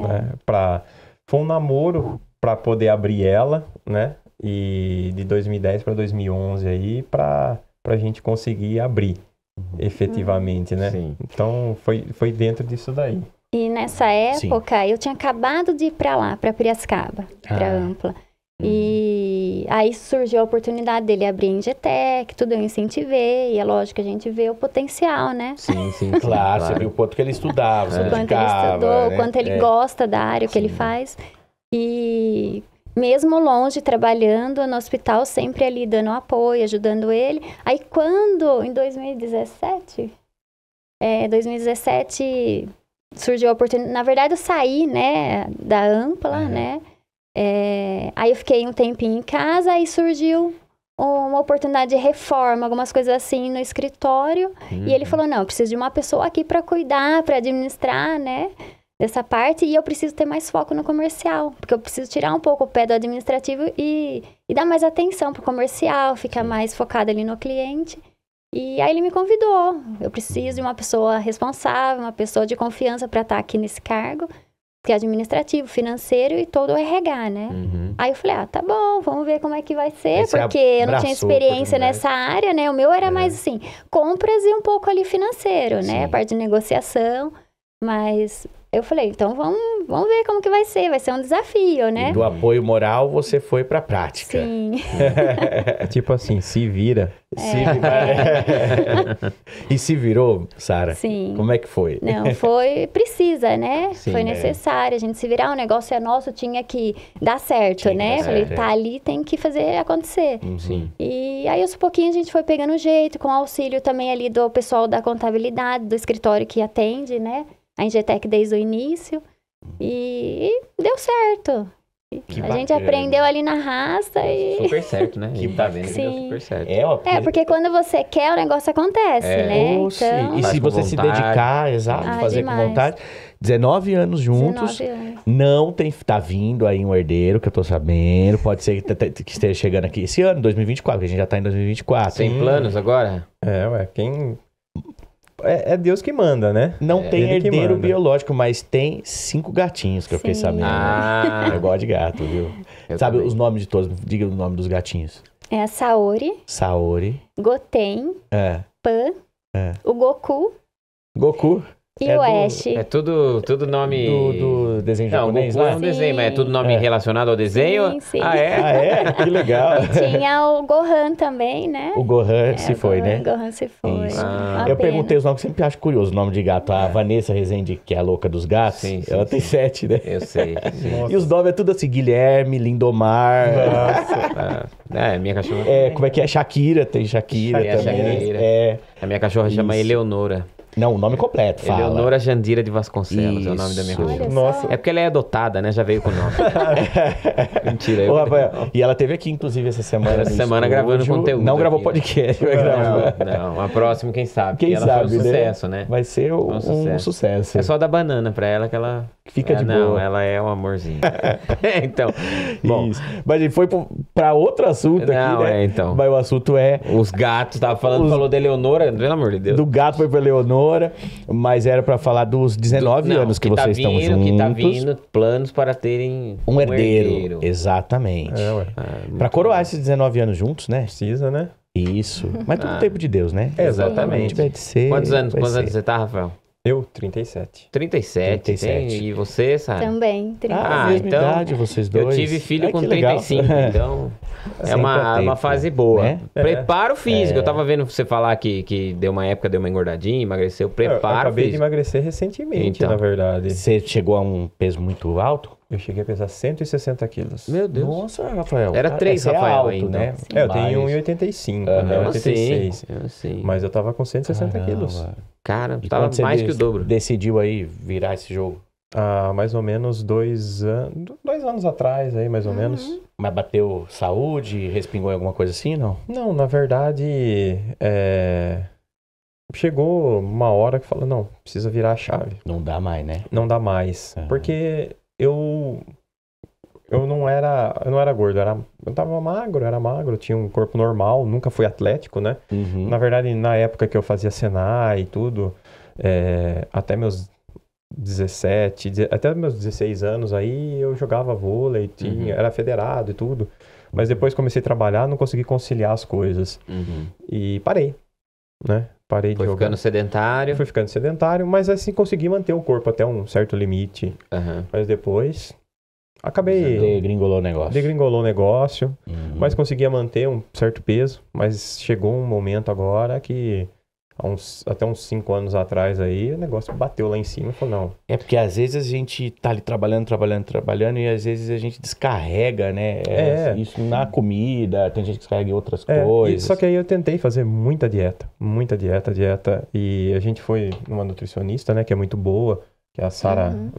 né? Pra... Foi um namoro para poder abrir ela, né? E de 2010 para 2011 aí, para a gente conseguir abrir uhum. efetivamente, né? Sim. Então foi, foi dentro disso daí. E nessa época Sim. eu tinha acabado de ir para lá, para Piracicaba, ah. para Ampla. Uhum. E aí surgiu a oportunidade dele abrir a Ingetec, tudo eu incentivei, e é lógico que a gente vê o potencial, né? Sim, sim, claro. claro. Você viu o quanto que ele estudava, se é. dedicava, quanto ele estudou, né? quanto ele é. gosta da área o que ele faz. E mesmo longe, trabalhando no hospital, sempre ali dando apoio, ajudando ele. Aí quando, em 2017, é, 2017 surgiu a oportunidade. Na verdade, eu saí, né, da Ampla, uhum. né? É, aí eu fiquei um tempinho em casa e surgiu uma oportunidade de reforma, algumas coisas assim no escritório. Uhum. E ele uhum. falou: não, preciso de uma pessoa aqui para cuidar, para administrar, né? Dessa parte, e eu preciso ter mais foco no comercial, porque eu preciso tirar um pouco o pé do administrativo e, e dar mais atenção pro comercial, ficar mais focado ali no cliente. E aí ele me convidou. Eu preciso de uma pessoa responsável, uma pessoa de confiança para estar tá aqui nesse cargo que é administrativo, financeiro e todo o RH, né? Uhum. Aí eu falei, ah, tá bom, vamos ver como é que vai ser, Esse é porque abraçou, eu não tinha experiência nessa área, né? O meu era é. mais assim, compras e um pouco ali financeiro, né? Sim. né? A parte de negociação. Mas eu falei, então vamos, vamos ver como que vai ser, vai ser um desafio, né? E do apoio moral você foi pra prática. Sim. tipo assim, se vira. É. Se vira. É. e se virou, Sara? Sim. Como é que foi? Não, foi, precisa, né? Sim, foi é. necessário, é. a gente se virar, o um negócio é nosso, tinha que dar certo, tinha né? Dar falei, certo. É. tá ali, tem que fazer acontecer. Uhum. Sim. E aí, aos pouquinhos, a gente foi pegando jeito, com auxílio também ali do pessoal da contabilidade, do escritório que atende, né? a Ingetec desde o início e, e deu certo. Que a bacana. gente aprendeu ali na raça e. Super certo, né? Que tá vendo Sim. que super certo. É, é porque quando você quer, o negócio acontece, é. né? Oxe. Então... E se você se dedicar, exato, ah, fazer demais. com vontade. 19 anos juntos. 19 anos. Não tem. Tá vindo aí um herdeiro, que eu tô sabendo. Pode ser que esteja chegando aqui esse ano, 2024, porque a gente já tá em 2024. Sem hum. planos agora? É, ué. Quem é, é, Deus que manda, né? Não é, tem herdeiro biológico, mas tem cinco gatinhos que Sim. eu fiquei sabendo. Né? Ah, eu gosto de gato, viu? Eu Sabe também. os nomes de todos? Diga o nome dos gatinhos. É a Saori. Saori. Goten. É. Pan. É. O Goku. Goku. E é Ash? Do, é tudo, tudo nome. Do, do desenho não, japonês, Goku né? é um desenho, mas é tudo nome é. relacionado ao desenho? Sim, sim. Ah, é? Ah, é? Que legal. E tinha o Gohan também, né? O Gohan é, se o foi, Gohan, né? O Gohan se foi. Ah, eu pena. perguntei os nomes, sempre acho curioso o nome de gato. A Vanessa Rezende, que é a louca dos gatos, sim, ela tem sete, né? Eu sei. E os nomes é tudo assim: Guilherme, Lindomar. Nossa. Ah, é, minha cachorra. É, como é que é? Shakira, tem Shakira, Shakira também. Shakira. É. A minha cachorra Isso. chama Eleonora. Não, o nome completo. Fala. Eleonora Jandira de Vasconcelos Isso. é o nome da minha filha. Nossa. É porque ela é adotada, né? Já veio com o nome. Mentira. Eu... Ô, Rafael, e ela teve aqui, inclusive, essa semana. Essa semana estúdio. gravando conteúdo. Não gravou aqui, podcast, né? não, não, a próxima, quem sabe? Quem ela sabe? um né? sucesso, né? né? Vai ser um, um, sucesso. um, sucesso. É só dar banana pra ela que ela. Fica é, de não, boa. ela é um amorzinho. então. Bom. Isso. Mas foi pra outro assunto não, aqui, né? É, então. Mas o assunto é. Os gatos, tava falando, Os... falou da Eleonora, pelo amor de Deus. Do gato foi pra Eleonora cenoura, mas era para falar dos 19 do, não, anos que, que tá vocês tá vindo, estão juntos. Que tá vindo planos para terem um, um herdeiro. herdeiro. Exatamente. É, ah, para coroar bom. esses 19 anos juntos, né? Precisa, né? Isso. Mas ah. tudo tempo de Deus, né? Exatamente. Vai ser, Quantos anos, quantos anos você tá, Rafael? Eu, 37. 37, 37. Tem, e você, sabe? Também, 37. Ah, ah, então, idade, vocês dois. Eu tive filho é, com 35, legal. então é uma, uma fase boa. Né? É. Preparo físico, é. eu tava vendo você falar que, que deu uma época, deu uma engordadinha, emagreceu, preparo físico. eu acabei físico. de emagrecer recentemente, então, na verdade. Você chegou a um peso muito alto? Eu cheguei a pesar 160 quilos. Meu Deus. Nossa, Rafael. Era 3, é, Rafael, alto, ainda. né? Sim, é, eu tenho 1,85, uhum. né? 86. Eu sei, Mas eu tava com 160 Caramba. quilos. Cara, e tava mais que o dobro. decidiu aí virar esse jogo? Ah, mais ou menos dois anos, dois anos atrás aí, mais ou uhum. menos. Mas bateu saúde, respingou em alguma coisa assim, não? Não, na verdade, é... chegou uma hora que falou, não, precisa virar a chave. Não dá mais, né? Não dá mais, uhum. porque eu eu não era eu não era gordo, eu era, eu tava magro, era magro, tinha um corpo normal, nunca fui atlético, né? Uhum. Na verdade, na época que eu fazia Senai e tudo, é, até meus 17, até meus 16 anos aí eu jogava vôlei, tinha, uhum. era federado e tudo. Mas depois comecei a trabalhar, não consegui conciliar as coisas. Uhum. E parei, né? Parei foi de jogar. ficando sedentário. Fui ficando sedentário, mas assim consegui manter o corpo até um certo limite. Uhum. Mas depois acabei. Degringolou o negócio. Degringolou o negócio, uhum. mas conseguia manter um certo peso. Mas chegou um momento agora que uns, até uns cinco anos atrás aí, o negócio bateu lá em cima e falou, não. É porque às vezes a gente tá ali trabalhando, trabalhando, trabalhando, e às vezes a gente descarrega, né? É, é. Isso na comida, tem gente que descarrega em outras é, coisas. E, só que aí eu tentei fazer muita dieta, muita dieta, dieta. E a gente foi numa nutricionista, né, que é muito boa que é a Sara uhum.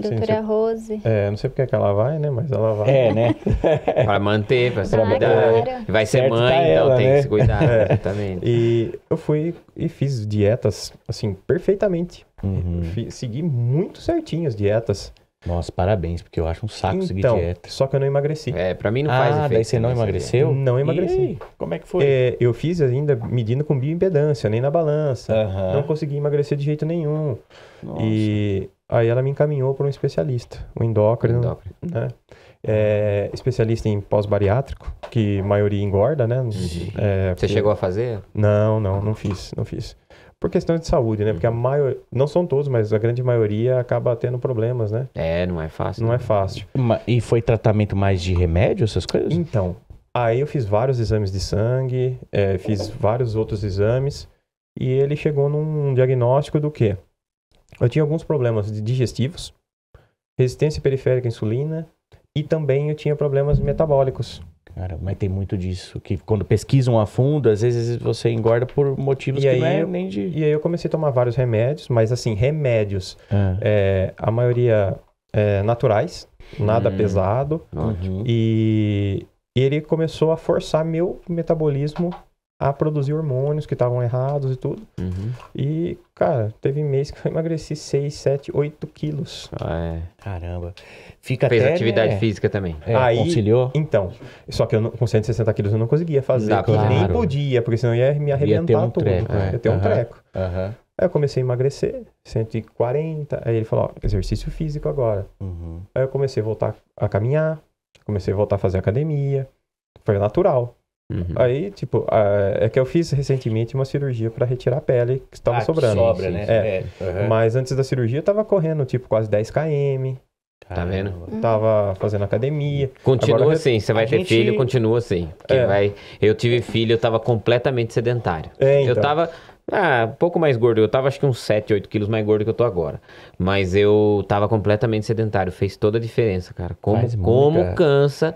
Doutora sei, Rose. É, não sei porque é que ela vai, né? Mas ela vai. É, né? pra manter, pra se cuidar. Claro. Vai ser certo mãe, tá então ela, tem né? que se cuidar. É. Exatamente. E eu fui e fiz dietas, assim, perfeitamente. Uhum. Segui muito certinho as dietas. Nossa, parabéns, porque eu acho um saco então, seguir dieta. Só que eu não emagreci. É, pra mim não ah, faz efeito. Ah, daí você não né? emagreceu? Não emagreci. Aí, como é que foi? É, eu fiz ainda medindo com bioimpedância, nem na balança. Uhum. Não consegui emagrecer de jeito nenhum. Nossa. E aí ela me encaminhou para um especialista, um endócrino. endócrino. Né? É, especialista em pós-bariátrico, que a maioria engorda, né? É, porque... Você chegou a fazer? Não, não, não fiz, não fiz por questão de saúde, né? Porque a uhum. maioria, não são todos, mas a grande maioria acaba tendo problemas, né? É, não é fácil. Não é né? é fácil. E foi tratamento mais de remédio, essas coisas? Então, aí eu fiz vários exames de sangue, é, fiz vários outros exames e ele chegou num diagnóstico do quê? Eu tinha alguns problemas digestivos, resistência periférica à insulina e também eu tinha problemas metabólicos. Cara, mas tem muito disso. Que quando pesquisam a fundo, às vezes você engorda por motivos e que não é nem de. E aí eu comecei a tomar vários remédios, mas assim, remédios, é, a maioria é, naturais, nada hum. pesado. Uhum. E, e ele começou a forçar meu metabolismo a produzir hormônios que estavam errados e tudo. Uhum. E, cara, teve mês que eu emagreci 6, 7, 8 quilos. Ah, é. Caramba. Fica Fez até, atividade né? física também. É, Aí, conciliou? Então, só que eu não, com 160 quilos eu não conseguia fazer. Dá, claro. Nem podia, porque senão ia me arrebentar ia um tudo. Treco, né? é. Ia ter uhum. um treco. Uhum. Aí eu comecei a emagrecer, 140. Aí ele falou, ó, exercício físico agora. Uhum. Aí eu comecei a voltar a caminhar, comecei a voltar a fazer academia. Foi natural. Uhum. Aí, tipo, a, é que eu fiz recentemente uma cirurgia para retirar a pele que estava ah, sobrando. Que sobra, né? É. é. Uhum. Mas antes da cirurgia eu tava correndo, tipo, quase 10 km. Tá vendo? Tava fazendo academia. Continua Agora, assim, você vai ter gente... filho, continua assim. É. Vai... Eu tive filho, eu tava completamente sedentário. É, então. Eu tava. Ah, um pouco mais gordo. Eu tava acho que uns 7, 8 quilos mais gordo que eu tô agora. Mas eu tava completamente sedentário. Fez toda a diferença, cara. Como, como cansa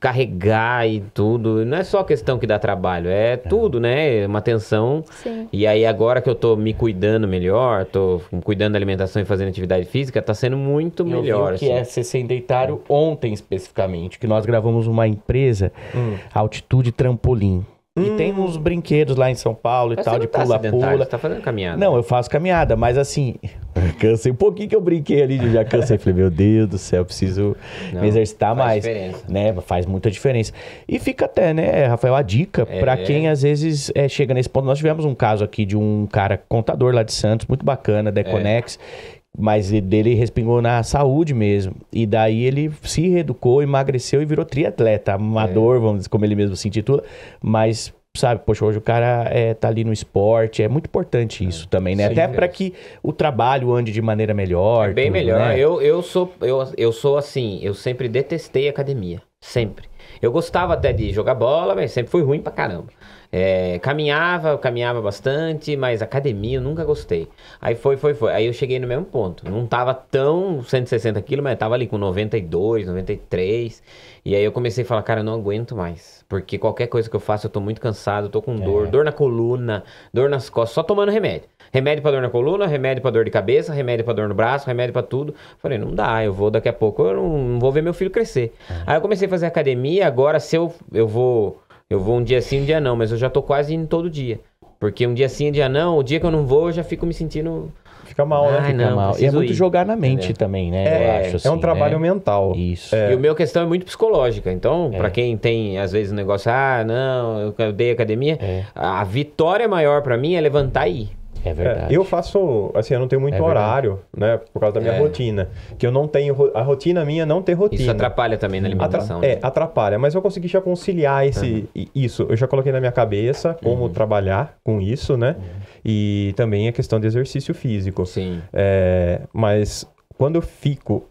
carregar e tudo. Não é só questão que dá trabalho, é, é. tudo, né? Uma atenção. Sim. E aí agora que eu tô me cuidando melhor, tô cuidando da alimentação e fazendo atividade física, tá sendo muito eu melhor. Vi o que é assim. é ser sedentário ontem especificamente, que nós gravamos uma empresa, hum. Altitude Trampolim. E hum. tem uns brinquedos lá em São Paulo e mas tal, de tá pula-pula. Tá, pula, Você tá fazendo caminhada. Não, eu faço caminhada, mas assim, cansei. Um pouquinho que eu brinquei ali, já cansei. Falei, meu Deus do céu, preciso Não, me exercitar faz mais. Diferença. Né? Faz muita diferença. E fica até, né, Rafael, a dica é, para quem às vezes é, chega nesse ponto. Nós tivemos um caso aqui de um cara contador lá de Santos, muito bacana, da É mas dele respingou na saúde mesmo. E daí ele se reeducou, emagreceu e virou triatleta, amador, é. vamos dizer, como ele mesmo se intitula. Mas, sabe, poxa, hoje o cara é, tá ali no esporte. É muito importante isso é. também, né? Sim, Até para que o trabalho ande de maneira melhor. É bem tudo, melhor. Né? Eu, eu, sou, eu, eu sou assim, eu sempre detestei academia. Sempre. Eu gostava até de jogar bola, mas sempre fui ruim pra caramba. É, caminhava, caminhava bastante, mas academia eu nunca gostei. Aí foi, foi, foi. Aí eu cheguei no mesmo ponto. Não tava tão 160 quilos, mas tava ali com 92, 93. E aí eu comecei a falar, cara, eu não aguento mais. Porque qualquer coisa que eu faço, eu tô muito cansado, tô com é. dor, é. dor na coluna, dor nas costas, só tomando remédio. Remédio pra dor na coluna, remédio pra dor de cabeça, remédio pra dor no braço, remédio pra tudo. Falei, não dá, eu vou daqui a pouco, eu não, não vou ver meu filho crescer. É. Aí eu comecei a fazer academia, agora se eu, eu vou eu vou um dia sim, um dia não, mas eu já tô quase indo todo dia. Porque um dia sim, um dia não, o dia que eu não vou, eu já fico me sentindo. Fica mal, né? Fica não, mal. E é muito ir. jogar na mente também, né? É, eu acho, assim, é um assim, trabalho né? mental. Isso. É. E o meu questão é muito psicológica. Então, é. para quem tem, às vezes, um negócio, ah, não, eu odeio academia, é. a vitória maior para mim é levantar e ir. É verdade. É, eu faço, assim, eu não tenho muito é horário, né? Por causa da minha é. rotina. Que eu não tenho. A rotina minha não tem rotina. Isso atrapalha também na alimentação. Atra é, né? É, atrapalha. Mas eu consegui já conciliar esse, uhum. isso. Eu já coloquei na minha cabeça como uhum. trabalhar com isso, né? Uhum. E também a questão de exercício físico. Sim. É, mas quando eu fico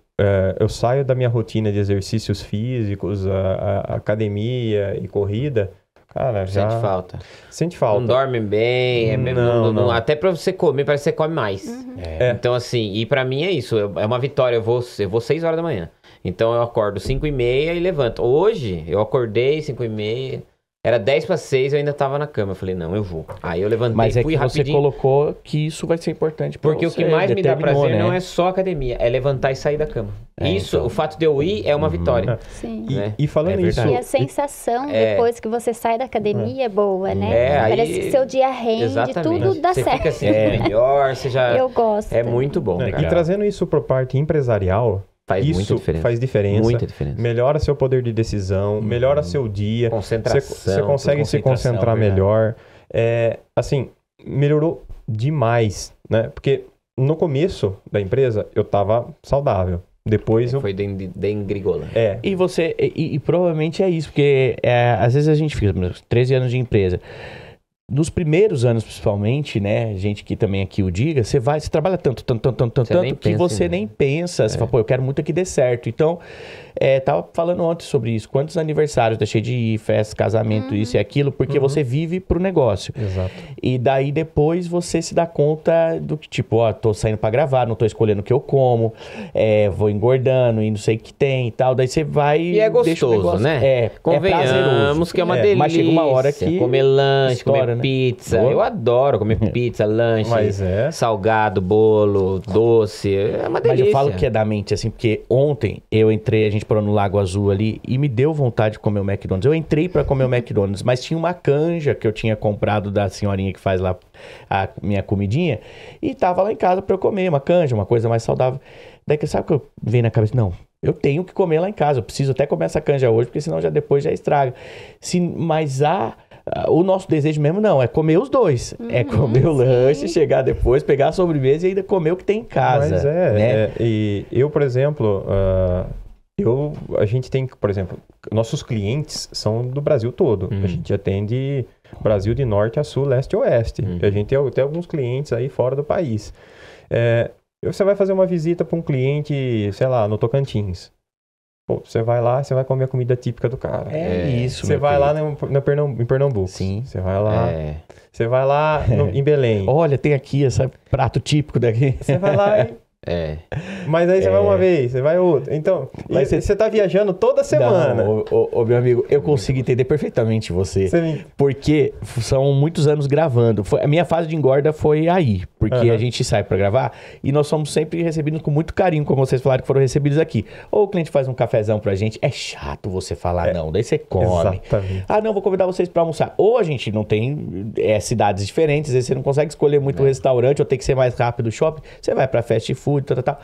eu saio da minha rotina de exercícios físicos, a, a academia e corrida, Cara, já... Sente falta. Sente falta. Não dorme bem, é mesmo, não, não, não, até pra você comer, parece que você come mais. Uhum. É. é. Então, assim, e para mim é isso, eu, é uma vitória, eu vou, eu vou 6 horas da manhã. Então eu acordo 5 e meia e levanto. Hoje, eu acordei 5 e meia, era 10 para 6, eu ainda tava na cama. Eu falei, não, eu vou. Aí eu levantei, Mas é fui que rapidinho. você colocou que isso vai ser importante pra Porque você, o que mais me dá prazer né? não é só academia, é levantar e sair da cama. É, isso, então. o fato de eu ir é uma uhum. vitória. Sim. Né? E, né? e falando é isso... E a sensação é. depois que você sai da academia é boa, né? É, aí... Parece que seu dia rende, Exatamente. tudo dá você certo. Fica assim, é melhor, você já... Eu gosto. É muito bom, né, E trazendo isso pra parte empresarial, Faz isso muita faz diferença. Muita diferença. Melhora seu poder de decisão, hum, melhora seu dia. Concentração. Você consegue se concentrar melhor. É, assim, melhorou demais, né? Porque no começo da empresa eu tava saudável. Depois eu... Foi bem gregola, é. E você... E, e, provavelmente é isso, porque é, às vezes a gente fica, 13 anos de empresa nos primeiros anos, principalmente, né? Gente que também aqui o diga, você vai, você trabalha tanto, tanto, tanto, tanto, você tanto, que você nem pensa. Você é. fala, pô, eu quero muito que dê certo. Então, é, tava falando ontem sobre isso. Quantos aniversários deixei de ir, festa, casamento, uhum. isso e aquilo, porque uhum. você vive pro negócio. Exato. E daí depois você se dá conta do que, tipo, ó, tô saindo pra gravar, não tô escolhendo o que eu como, é, vou engordando e não sei o que tem e tal. Daí você vai. E é gostoso, negócio, né? É. é Convenhamos é que é uma delícia. É, mas chega uma hora que. Comer lanche, história, comer né? pizza. Boa. Eu adoro comer pizza, lanche, é. salgado, bolo, doce. É uma delícia. Mas eu falo que é da mente, assim, porque ontem eu entrei, a gente gente parou no Lago Azul ali e me deu vontade de comer o McDonald's. Eu entrei para comer o McDonald's, mas tinha uma canja que eu tinha comprado da senhorinha que faz lá a minha comidinha e tava lá em casa para eu comer uma canja, uma coisa mais saudável. Daí que sabe o que eu na cabeça? Não, eu tenho que comer lá em casa. Eu preciso até comer essa canja hoje, porque senão já depois já estraga. Se, mas a o nosso desejo mesmo não, é comer os dois. É uhum, é comer o lanche, chegar depois, pegar a sobremesa e ainda comer o que tem em casa. Mas é, né? é e eu, por exemplo, uh, eu, a gente tem, por exemplo, nossos clientes são do Brasil todo. Uhum. A gente atende Brasil de norte a sul, leste e oeste. Uhum. A gente tem, tem alguns clientes aí fora do país. É, você vai fazer uma visita para um cliente, sei lá, no Tocantins. Pô, você vai lá, você vai comer a comida típica do cara. É, é isso. Você vai lá no, no Pernambuco, em Pernambuco. Sim. Você vai lá. É. Você vai lá no, em Belém. Olha, tem aqui esse prato típico daqui. Você vai lá e é. Mas aí você é. vai uma vez, você vai outra. Então, Mas você... você tá viajando toda semana. Não, ô, ô, meu amigo, eu consigo entender perfeitamente você. você me... Porque são muitos anos gravando. Foi, a minha fase de engorda foi aí porque uhum. a gente sai para gravar e nós somos sempre recebidos com muito carinho, como vocês falaram que foram recebidos aqui. Ou o cliente faz um cafezão pra gente, é chato você falar é. não, daí você come. Exatamente. Ah, não, vou convidar vocês para almoçar. Ou a gente não tem é, cidades diferentes, às vezes você não consegue escolher muito é. o restaurante, ou tem que ser mais rápido o shopping, você vai para fast food, tal, tal, tal.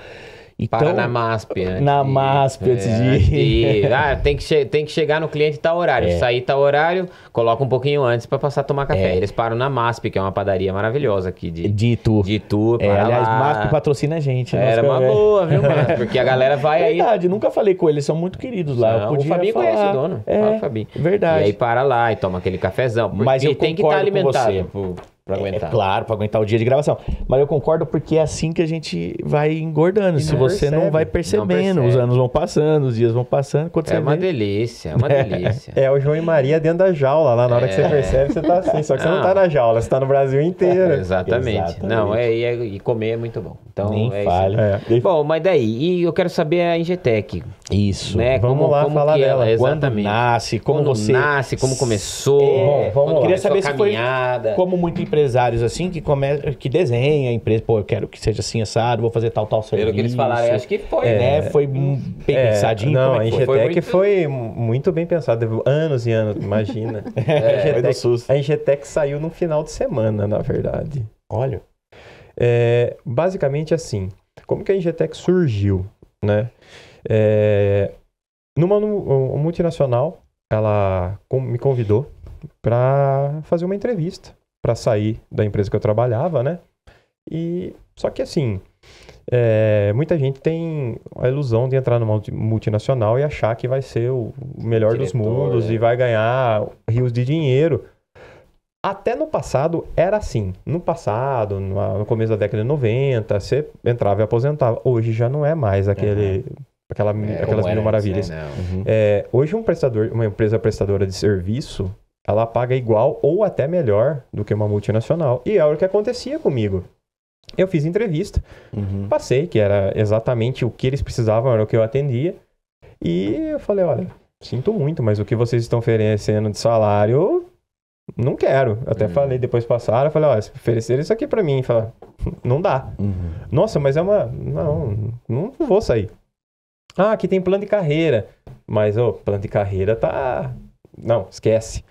Então, Para na MASP antes. Na MASP é, antes de. ir ah, tem que, tem que chegar no cliente tal horário. É. Sair tal horário, coloca um pouquinho antes para passar a tomar café. É. Eles param na MASP, que é uma padaria maravilhosa aqui de, de Itu. De Itu é, aliás, lá. MASP patrocina a gente. Né? Era uma velho. boa, viu, MASP? Porque a galera vai aí. Verdade, nunca falei com eles, são muito queridos lá. Não, eu podia o Fabinho falar. conhece o dono. É, Fala, Fabinho. Verdade. E aí para lá e toma aquele cafezão. Mas eu tem que estar tá alimentado. Por... Pra é, é aguentar. É, claro, para aguentar o dia de gravação. Mas eu concordo porque é assim que a gente vai engordando. E se não você percebe, não vai percebendo, não os anos vão passando, os dias vão passando. Quando é você uma vê... delícia, é uma é, delícia. É, o João e Maria dentro da jaula lá. Na hora que você percebe, você tá assim. Só que não. você não tá na jaula, você tá no Brasil inteiro. Exatamente. Exatamente. Não, é, e, comer é muito bom. Então, Nem é falha. Bom, mas daí, e eu quero saber a Ingetec. Isso. Né? Vamos como, lá como falar dela. Ela, exatamente. Quando nasce, como quando você... nasce, como começou. bom, vamos lá. Queria saber se foi... Como muito empresários assim que come... que desenha a empresa, pô, eu quero que seja assim assado, vou fazer tal tal serviço. Pelo que eles falaram, acho que foi, é, né? Foi pensadinho, Não, a é Engetec foi muito... foi muito bem pensado, teve anos e anos, imagina. É, a Engetec saiu no final de semana, na verdade. Olha. É, basicamente assim, como que a Ingetec surgiu, né? É, numa multinacional, ela me convidou para fazer uma entrevista para sair da empresa que eu trabalhava, né? E só que assim, é, muita gente tem a ilusão de entrar numa multinacional e achar que vai ser o melhor Diretor, dos mundos é. e vai ganhar rios de dinheiro. Até no passado era assim. No passado, no começo da década de 90, você entrava e aposentava. Hoje já não é mais aquele, uhum. aquela, é, aquelas mil é, maravilhas. Né? Uhum. É, hoje um prestador, uma empresa prestadora de serviço, ela paga igual ou até melhor do que uma multinacional. E era é o que acontecia comigo. Eu fiz entrevista, uhum. passei, que era exatamente o que eles precisavam, era o que eu atendia. E eu falei, olha, sinto muito, mas o que vocês estão oferecendo de salário, não quero. Eu até uhum. falei, depois passaram, eu falei, olha, se ofereceram isso aqui para mim, fala, não dá. Uhum. Nossa, mas é uma... Não, não vou sair. Ah, aqui tem plano de carreira. Mas, ô, oh, plano de carreira tá... Não, esquece.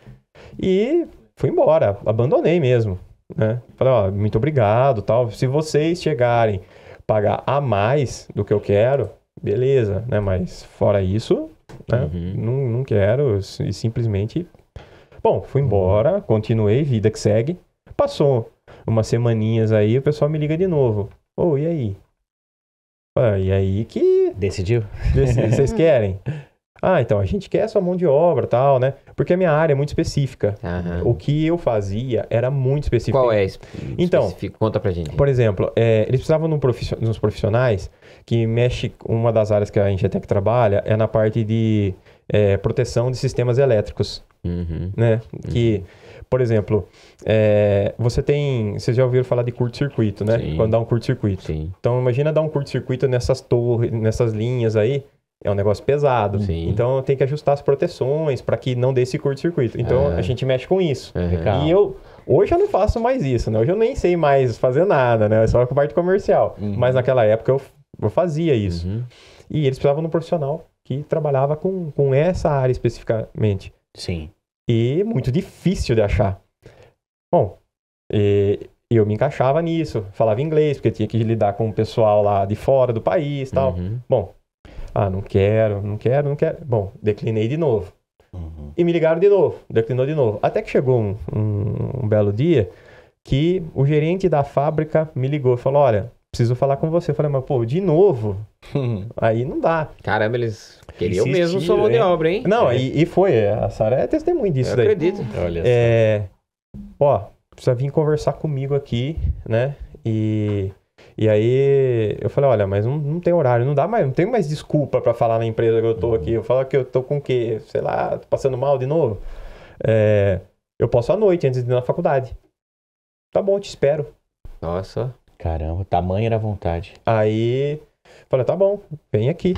E fui embora, abandonei mesmo, né? Falei, ó, muito obrigado, tal. Se vocês chegarem a pagar a mais do que eu quero, beleza, né? Mas fora isso, né? Uhum. Não, não quero e simplesmente... Bom, fui embora, continuei, vida que segue. Passou umas semaninhas aí, o pessoal me liga de novo. Ô, oh, e aí? Ah, e aí que... Decidiu? Vocês querem? Ah, então a gente quer sua mão de obra tal, né? Porque a minha área é muito específica. Uhum. O que eu fazia era muito específico. Qual é? Então, específico? Então, conta pra gente. Por exemplo, é, eles precisavam de um profissionais que mexe. Uma das áreas que a até trabalha é na parte de é, proteção de sistemas elétricos. Uhum. Né? Uhum. Que, por exemplo, é, você tem. Vocês já ouviram falar de curto-circuito, né? Sim. Quando dá um curto-circuito. Então, imagina dar um curto-circuito nessas torres, nessas linhas aí é um negócio pesado. Uhum. Sim. Então tem que ajustar as proteções para que não dê esse curto-circuito. Então é. a gente mexe com isso. É. E eu hoje eu não faço mais isso, né? Hoje eu nem sei mais fazer nada, né? É só com parte comercial. Uhum. Mas naquela época eu, eu fazia isso. Uhum. E eles precisavam de um profissional que trabalhava com, com essa área especificamente. Sim. E muito difícil de achar. Bom, e eu me encaixava nisso, falava inglês, porque tinha que lidar com o pessoal lá de fora do país tal. Uhum. Bom, ah, não quero, não quero, não quero. Bom, declinei de novo. Uhum. E me ligaram de novo, declinou de novo. Até que chegou um, um, um belo dia que o gerente da fábrica me ligou e falou: Olha, preciso falar com você. Eu falei, mas pô, de novo? aí não dá. Caramba, eles queriam mesmo sua mão de obra, hein? Não, é. e, e, foi. A Sara é testemunha disso Eu daí. acredito. Olha é, ó, precisa vir conversar comigo aqui, né? E e aí eu falei, olha, mas não, não tem horário, não dá mais, não tem mais desculpa para falar na empresa que eu tô aqui. Eu falo que eu tô com o quê? Sei lá, tô passando mal de novo. É, eu posso à noite antes de ir na faculdade. Tá bom, te espero. Nossa. Caramba, tamanho era vontade. Aí falei, tá bom, vem aqui,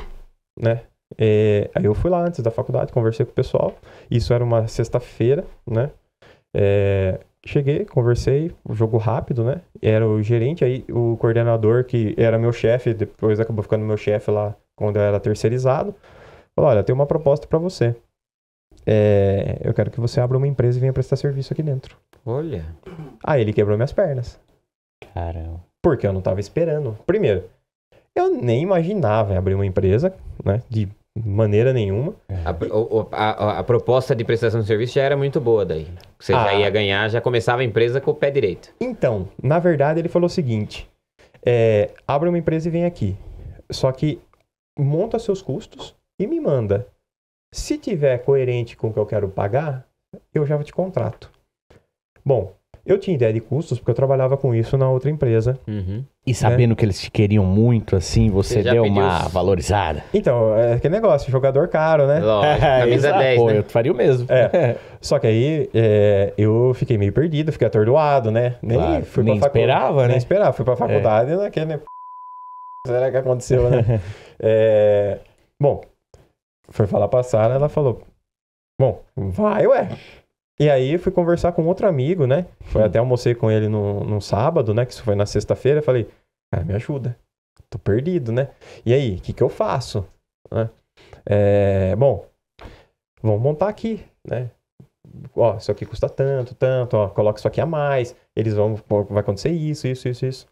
né? É, aí eu fui lá antes da faculdade, conversei com o pessoal. Isso era uma sexta-feira, né? É, Cheguei, conversei, jogo rápido, né? Era o gerente, aí o coordenador, que era meu chefe, depois acabou ficando meu chefe lá quando eu era terceirizado, falou: Olha, eu tenho uma proposta para você. É, eu quero que você abra uma empresa e venha prestar serviço aqui dentro. Olha. Aí ele quebrou minhas pernas. Caramba. Porque eu não tava esperando. Primeiro, eu nem imaginava abrir uma empresa, né? De maneira nenhuma. A, o, a, a, proposta de prestação de serviço já era muito boa daí. Você ah. já ia ganhar, já começava a empresa com o pé direito. Então, na verdade, ele falou o seguinte: é, abre uma empresa e vem aqui. Só que monta seus custos e me manda. Se tiver coerente com o que eu quero pagar, eu já te contrato. Bom, eu tinha ideia de custos porque eu trabalhava com isso na outra empresa. Uhum. E sabendo é. que eles te queriam muito, assim, você, você deu uma os... valorizada. Então, é aquele negócio, jogador caro, né? Lógico, camisa 10, Pô, né? eu faria o mesmo. É. Só que aí é, eu fiquei meio perdido, fiquei atordoado, né? Nem, claro, fui nem esperava, facu... né? Nem esperava, fui pra é. faculdade é. naquele... Né? Será que aconteceu, né? É, bom, foi falar pra Sara, ela falou, bom, vai, ué. E aí fui conversar com outro amigo, né? Foi hum. até almocei com ele no, sábado, né? Que isso foi na sexta-feira. Falei, cara, ah, me ajuda. Tô perdido, né? E aí, o que, que eu faço? Né? É, bom, vamos montar aqui, né? Ó, isso aqui custa tanto, tanto, ó, coloca isso aqui a mais. Eles vão, vai acontecer isso, isso, isso, isso.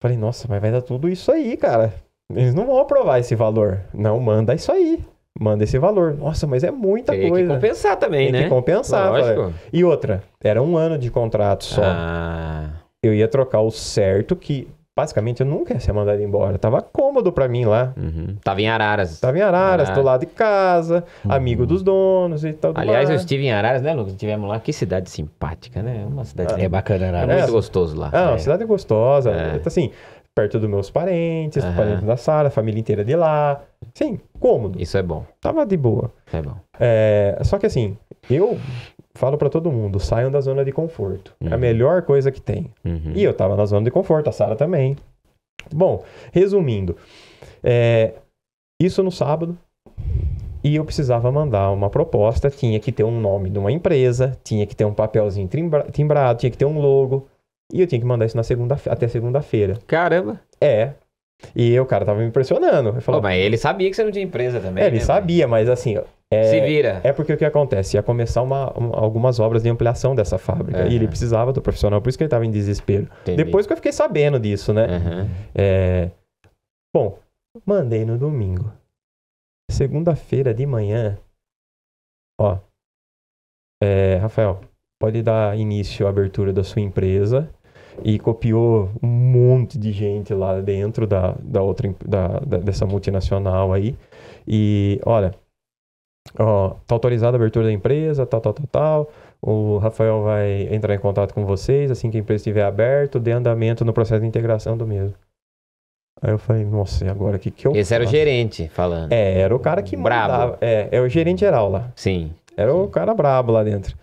Falei, nossa, mas vai dar tudo isso aí, cara. Eles não vão aprovar esse valor. Não, manda isso aí manda esse valor. Nossa, mas é muita tem coisa. Tem que compensar também, tem né? Tem que compensar. Lógico. E outra, era um ano de contrato só. Ah. Eu ia trocar o certo que... Basicamente, eu nunca ia ser mandado embora. Tava cômodo para mim lá. Uhum. Tava em Araras. Tava em Araras, Araras. Ah. do lado de casa, uhum. amigo dos donos e tal. Aliás, eu estive em Araras, né, Lucas? Estivemos lá. Que cidade simpática, né? Uma cidade ah, é bacana, Araras. É muito gostoso lá. Ah, é. cidade gostosa. É. Então, assim, perto dos meus parentes, uhum. parentes da Sara, a família inteira de lá. Sim, cômodo. Isso é bom. Tava de boa. É bom. É, só que assim, eu falo para todo mundo, saiam da zona de conforto. Uhum. É a uhum. melhor coisa que tem. Uhum. E eu tava na zona de conforto, a Sara também. Bom, resumindo, é, isso no sábado. E eu precisava mandar uma proposta, tinha que ter um nome de uma empresa, tinha que ter um papelzinho timbra, timbrado, tinha que ter um logo. E eu tinha que mandar isso na segunda até segunda-feira. Caramba! É. E o cara tava me impressionando. Eu falava, mas ele sabia que você não tinha empresa também. É, ele né, sabia, mas assim. É, Se vira. É porque o que acontece? Ia começar uma, algumas obras de ampliação dessa fábrica. Uhum. E ele precisava do profissional, por isso que ele tava em desespero. Entendi. Depois que eu fiquei sabendo disso, né? Uhum. É, bom, mandei no domingo. Segunda-feira de manhã. Ó. É, Rafael, pode dar início à abertura da sua empresa e copiou um monte de gente lá dentro da, da outra da, da, dessa multinacional aí. E olha, ó, tá autorizada a abertura da empresa, tal, tal, tal, tal. O Rafael vai entrar em contato com vocês assim que a empresa estiver aberta, dê andamento no processo de integração do mesmo. Aí eu falei, nossa, e agora o que, que eu. Esse faço? era o gerente falando. É, era o cara que brabo. mandava. É, é o gerente geral lá. Sim. Era Sim. o cara brabo lá dentro.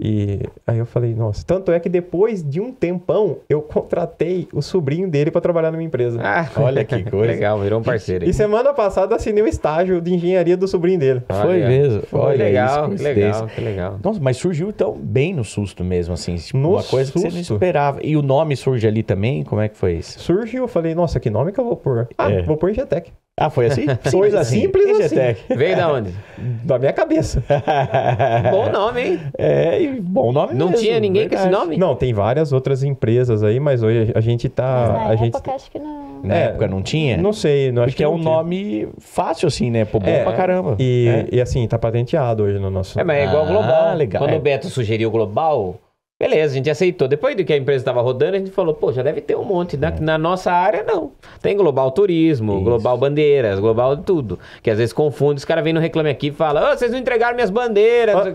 E aí eu falei, nossa, tanto é que depois de um tempão eu contratei o sobrinho dele para trabalhar na minha empresa. Ah, olha que coisa. legal, virou um parceiro. E semana passada assinei um estágio de engenharia do sobrinho dele. foi mesmo. Foi olha legal, isso, que legal, que legal. Nossa, mas surgiu então bem no susto mesmo, assim. Tipo, no uma coisa susto. que você não esperava. E o nome surge ali também? Como é que foi isso? Surgiu, eu falei, nossa, que nome que eu vou pôr? Ah, é. vou pôr Ingetec. Ah, foi assim? Simples assim. simples Engetec. assim. Veio da onde? Da minha cabeça. bom nome, hein? É, bom nome Não mesmo, tinha ninguém verdade. com esse nome? Não, tem várias outras empresas aí, mas hoje a gente tá... Mas na a época, gente... acho que não. Na é, época não tinha? Não sei. Não que é um tinha. nome fácil, assim, né? Pô, bom é, pra caramba. E, é. e assim, tá patenteado hoje no nosso... É, mas é igual ah, global. legal. Quando o é. Beto sugeriu global... Beleza, a gente aceitou. Depois do que a empresa estava rodando, a gente falou, pô, já deve ter um monte. Na, é. na nossa área, não. Tem Global Turismo, Isso. Global Bandeiras, Global tudo. Que às vezes confunde, os caras vêm no Reclame Aqui e falam, oh, vocês não entregaram minhas bandeiras. Oh.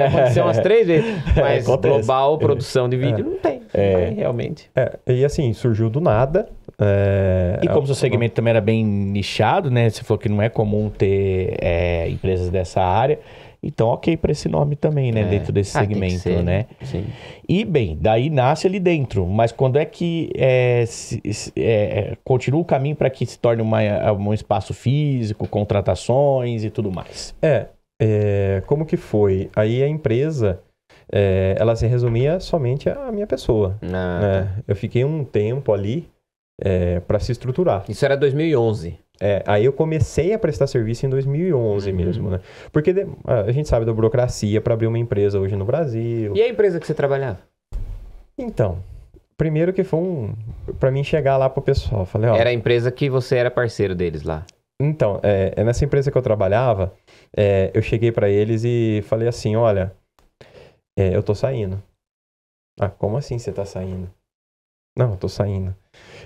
aconteceu umas três vezes. É, Mas é, Global Produção de Vídeo é. não tem. Aí, né, realmente. e assim, surgiu do nada. E como seu segmento também era bem nichado, né? Você falou que não é comum ter empresas dessa área. Então, ok para esse nome também, né? É. Dentro desse ah, segmento, ser, né? Sim. E, bem, daí nasce ali dentro. Mas quando é que é, se, é, é, continua o caminho para que se torne uma, um espaço físico, contratações e tudo mais? É, é como que foi? Aí a empresa, é, ela se resumia somente à minha pessoa. Ah, né? Eu fiquei um tempo ali para se estruturar. Isso era 2011? É, aí eu comecei a prestar serviço em 2011 uhum. mesmo, né? Porque de, a gente sabe da burocracia para abrir uma empresa hoje no Brasil. E a empresa que você trabalhava? Então, primeiro que foi um para mim chegar lá pro pessoal, falei, ó, Era a empresa que você era parceiro deles lá. Então, é, é nessa empresa que eu trabalhava, é, eu cheguei para eles e falei assim, olha, é, eu tô saindo. Ah, como assim você tá saindo? Não, eu tô saindo.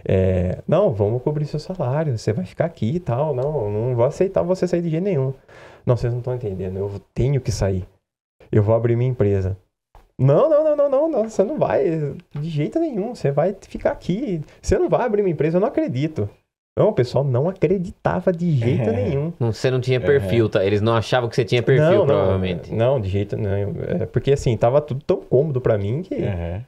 É, não, vamos cobrir seu salário, você vai ficar aqui e tal. Não, não vou aceitar você sair de jeito nenhum. Não, vocês não estão entendendo, eu tenho que sair. Eu vou abrir minha empresa. Não, não, não, não, não, não, você não vai, de jeito nenhum, você vai ficar aqui. Você não vai abrir uma empresa, eu não acredito. Não, o pessoal não acreditava de jeito é. nenhum. você não tinha é. perfil, é. tá? Eles não achavam que você tinha perfil, não, provavelmente. Não, de jeito nenhum. É porque assim, tava tudo tão cômodo para mim que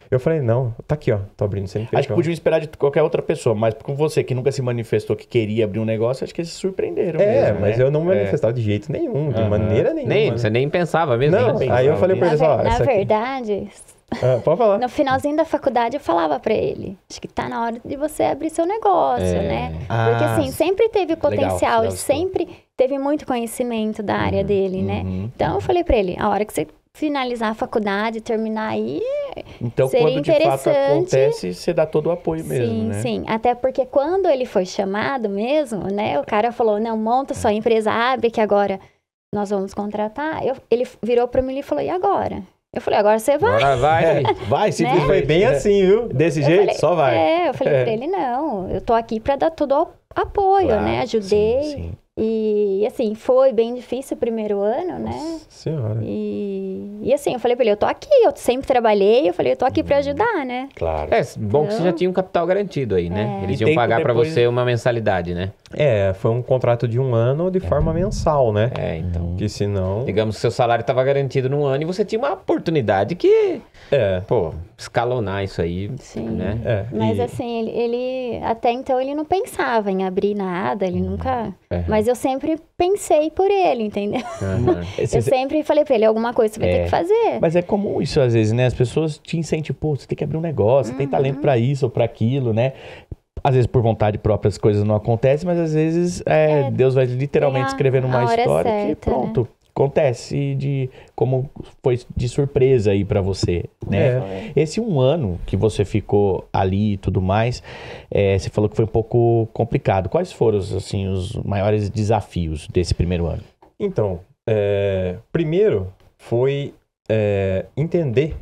eu falei, não, tá aqui, ó, tô abrindo sem Acho que podiam esperar de qualquer outra pessoa, mas com você que nunca se manifestou que queria abrir um negócio, acho que eles se surpreenderam. É, mesmo, mas né? eu não me é. manifestava de jeito nenhum, de uhum. maneira nenhuma. Nem, você nem pensava mesmo. Não, pensava. Né? aí eu falei pra eles, é, ó. Na, ver, na verdade, é, pode falar. No finalzinho da faculdade eu falava para ele, acho que tá na hora de você abrir seu negócio, é. né? Ah, Porque assim, sempre teve potencial legal, e sempre teve muito conhecimento da área uhum, dele, né? Uhum. Então eu falei para ele, a hora que você finalizar a faculdade, terminar aí. Então, seria quando de fato acontece, você dá todo o apoio sim, mesmo, né? Sim, Até porque quando ele foi chamado mesmo, né? O cara falou, não, monta sua é. empresa, abre que agora nós vamos contratar. Eu, ele virou para mim e falou, e agora? Eu falei, agora você vai. Agora vai. É, vai, sempre né? foi bem é. assim, viu? Desse eu jeito, falei, só vai. É, eu falei é. pra ele, não, eu tô aqui pra dar todo o apoio, né? claro, né? Ajudei. Sim, sim. E, assim, foi bem difícil o primeiro ano, né? Nossa senhora. E, e assim, eu falei pra ele, eu tô aqui, eu sempre trabalhei, eu falei, eu tô aqui pra uhum. ajudar, né? Claro. É, bom então... que você já tinha um capital garantido aí, né? É. Eles iam pagar depois... pra você uma mensalidade, né? É, foi um contrato de um ano de é. forma mensal, né? É, então. Que senão. Digamos que seu salário estava garantido num ano e você tinha uma oportunidade que. É. Pô, escalonar isso aí. Sim. Né? É, Mas e... assim, ele, ele, Até então ele não pensava em abrir nada, ele uhum. nunca. É. Mas eu sempre pensei por ele, entendeu? Uhum. eu é- sempre falei pra ele: alguma coisa você vai é. ter que fazer. Mas é comum isso às vezes, né? As pessoas te incentivam, pô, você tem que abrir um negócio, você tem uhum. talento para isso ou para aquilo, né? às vezes por vontade própria as coisas não acontecem, mas às vezes é, é, Deus vai literalmente escrevendo uma história certa, que né? pronto. Né? Acontece de como foi de surpresa aí para você, né? É. Esse um ano que você ficou ali e tudo mais, é, você falou que foi um pouco complicado. Quais foram assim os maiores desafios desse primeiro ano? Então, é, primeiro foi entender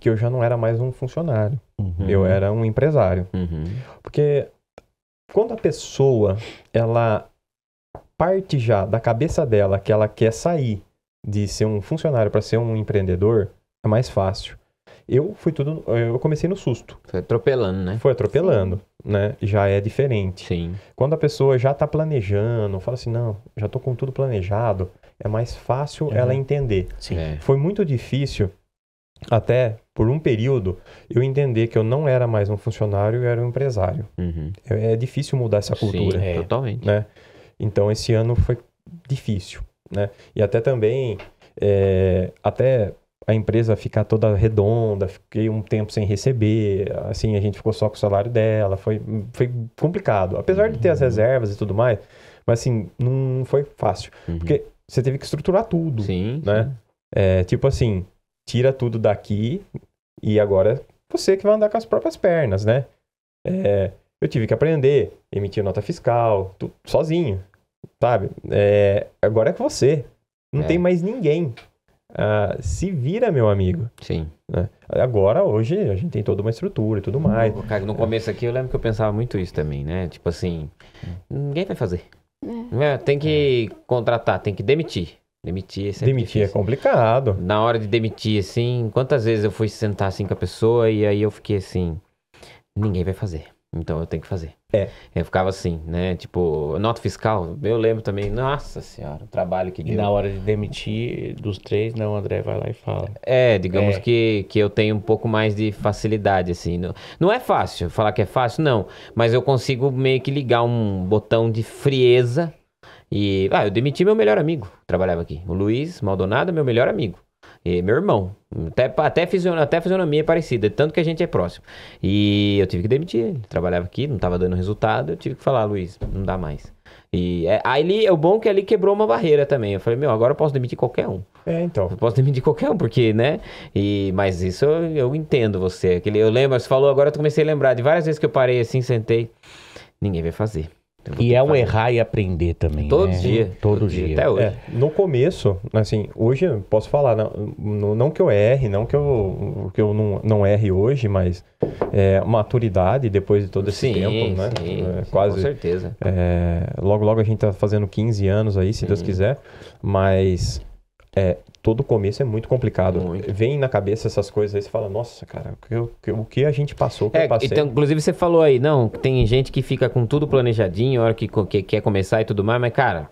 que eu já não era mais um funcionário. Uhum. Eu era um empresário. Uhum. Porque quando a pessoa, ela parte já da cabeça dela que ela quer sair de ser um funcionário para ser um empreendedor, é mais fácil. Eu fui tudo, eu comecei no susto. Foi atropelando, né? Foi atropelando, Sim. né? Já é diferente. Sim. Quando a pessoa já está planejando, fala assim, não, já estou com tudo planejado, é mais fácil uhum. ela entender. Sim. É. Foi muito difícil até por um período, eu entender que eu não era mais um funcionário, eu era um empresário. Uhum. É, é, difícil mudar essa cultura. Sim, é. totalmente. Né? Então, esse ano foi difícil, né? E até também, é, até a empresa ficar toda redonda, fiquei um tempo sem receber, assim, a gente ficou só com o salário dela, foi, foi complicado. Apesar uhum. de ter as uhum. reservas e tudo mais, mas assim, não foi fácil. Uhum. Porque você teve que estruturar tudo, sim, né? Sim. É, tipo assim, tira tudo daqui, e agora é você que vai andar com as próprias pernas, né? É, eu tive que aprender, emitir nota fiscal, tu, sozinho, sabe? É, agora é com você. Não é. tem mais ninguém. Ah, se vira, meu amigo. Sim. Né? Agora, hoje, a gente tem toda uma estrutura e tudo mais. Cara, no começo aqui eu lembro que eu pensava muito isso também, né? Tipo assim, ninguém vai fazer. É. Né? Tem que contratar, tem que demitir. Demitir é Demitir é difícil. é complicado. Na hora de demitir, assim, quantas vezes eu fui sentar assim com a pessoa e aí eu fiquei assim, ninguém vai fazer. Então eu tenho que fazer. É. Eu ficava assim, né? Tipo, nota fiscal, eu lembro também, nossa senhora, o trabalho que deu. E na hora de demitir dos três, não, o André vai lá e fala. É, digamos é. Que, que eu tenho um pouco mais de facilidade, assim. Não, não é fácil falar que é fácil, não. Mas eu consigo meio que ligar um botão de frieza e, ah, eu demiti meu melhor amigo, trabalhava aqui. O Luiz Maldonado, meu melhor amigo. E meu irmão. Até, até, fisionomia, até fisionomia é parecida, tanto que a gente é próximo. E eu tive que demitir ele. Trabalhava aqui, não estava dando resultado, eu tive que falar, Luiz, não dá mais. E é, ali, o é bom é que ali quebrou uma barreira também. Eu falei, meu, agora eu posso demitir qualquer um. É, então. Eu posso demitir qualquer um, porque, né? E, mas isso eu, eu entendo você. Aquele, eu lembro, você falou, agora eu comecei a lembrar de várias vezes que eu parei assim, sentei. Ninguém vai fazer. E é um errar e aprender também. Todo né? dia. Todo, todo dia. dia. Até hoje. É, no começo, assim, hoje eu posso falar, não, não que eu erre, não que eu, que eu não, não erre hoje, mas é, maturidade depois de todo esse sim, tempo, né? Sim, é, quase. Com certeza. É, logo, logo a gente tá fazendo 15 anos aí, se sim. Deus uhum. quiser. Mas é, todo começo é muito complicado. Muito. Vem na cabeça essas coisas aí, você fala, nossa, cara, o que, o que a gente passou, o que é, eu então, passei. Então, inclusive, você falou aí, não, tem gente que fica com tudo planejadinho, a hora que, que quer começar e tudo mais, mas, cara,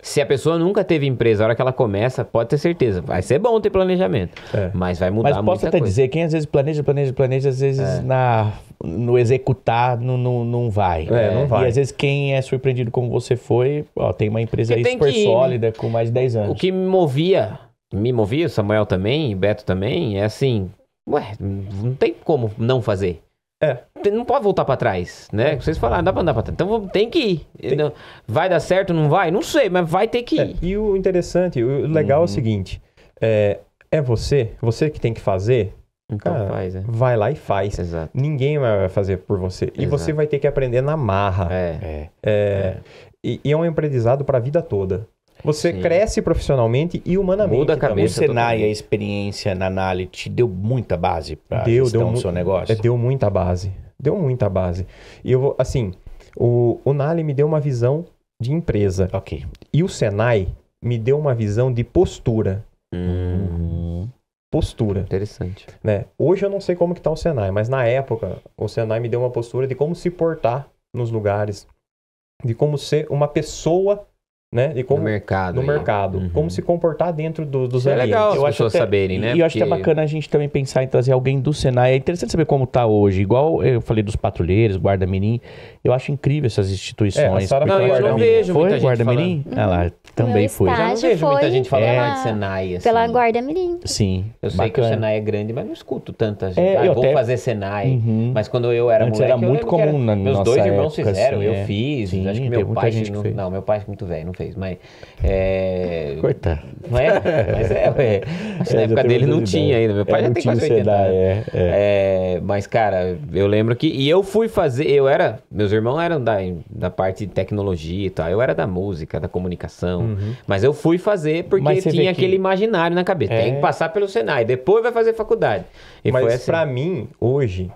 se a pessoa nunca teve empresa, a hora que ela começa, pode ter certeza, vai ser bom ter planejamento, é. mas vai mudar mas muita coisa. Mas posso até dizer, quem às vezes planeja, planeja, planeja, às vezes é. na no executar não, não, não vai. É, não é. vai. E às vezes quem é surpreendido como você foi, ó, tem uma empresa aí super que... sólida, com mais de 10 anos. O que me movia, me movia, Samuel também, Beto também, é assim, ué, não tem como não fazer. É. Não pode voltar para trás, né? Vocês falaram, ah, dá pra andar pra trás. Então tem que ir. Tem... Vai dar certo, não vai? Não sei, mas vai ter que é, ir. É, e o interessante, o legal hum. é o uhum. seguinte: é, é você, você que tem que fazer, então Cara, é, faz, é. Vai lá e faz. Exato. Ninguém vai fazer por você. E você vai ter que aprender na marra. É. é. é. é. E, e, é um aprendizado para a vida toda. Você Sim. cresce profissionalmente e humanamente. Muda a cabeça. o Senai, a experiência na análise, te deu muita base para gestão do seu negócio? Deu muita base. Deu muita base. E eu vou, assim, o, o Nali me deu uma visão de empresa. Ok. E o Senai me deu uma visão de postura. Hum. Uhum postura. Interessante. Né? Hoje eu não sei como que tá o Senai, mas na época o Senai me deu uma postura de como se portar nos lugares, de como ser uma pessoa né? E como, no mercado. No aí. mercado. Uhum. Como se comportar dentro do, dos Isso É legal as eu pessoas até, saberem, né? E eu acho que é bacana a gente também pensar em trazer alguém do Senai. É interessante saber como está hoje. Igual eu falei dos patrulheiros, guarda-mirim. Eu acho incrível essas instituições. É, não, eu não vejo foi muita gente guarda-mirim? Falando. Ah, lá, também foi. Eu não vejo muita gente falando é, de Senai. Assim. Pela guarda-mirim. Sim. Eu bacana. sei que o Senai é grande, mas não escuto tanta gente. É, ah, eu vou até... fazer Senai. Uhum. Mas quando eu era moleque, era muito comum era, na Meus dois irmãos fizeram, assim, eu é. fiz. Acho que meu pai... Não, meu pai é muito velho, não fez mas. É... Coitado. Não é? Mas é, é. Acho que na é, época dele não tinha ainda. Meu pai é, já tem quase 80 anos. Né? É, é, mas, cara, eu lembro que. E eu fui fazer. Eu era. Meus irmãos eram da, da parte de tecnologia e tal. Eu era da música, da comunicação. Uhum. Mas eu fui fazer porque tinha aquele imaginário na cabeça. Tem que passar pelo Senai, depois vai fazer faculdade. E mas foi assim. pra mim, hoje,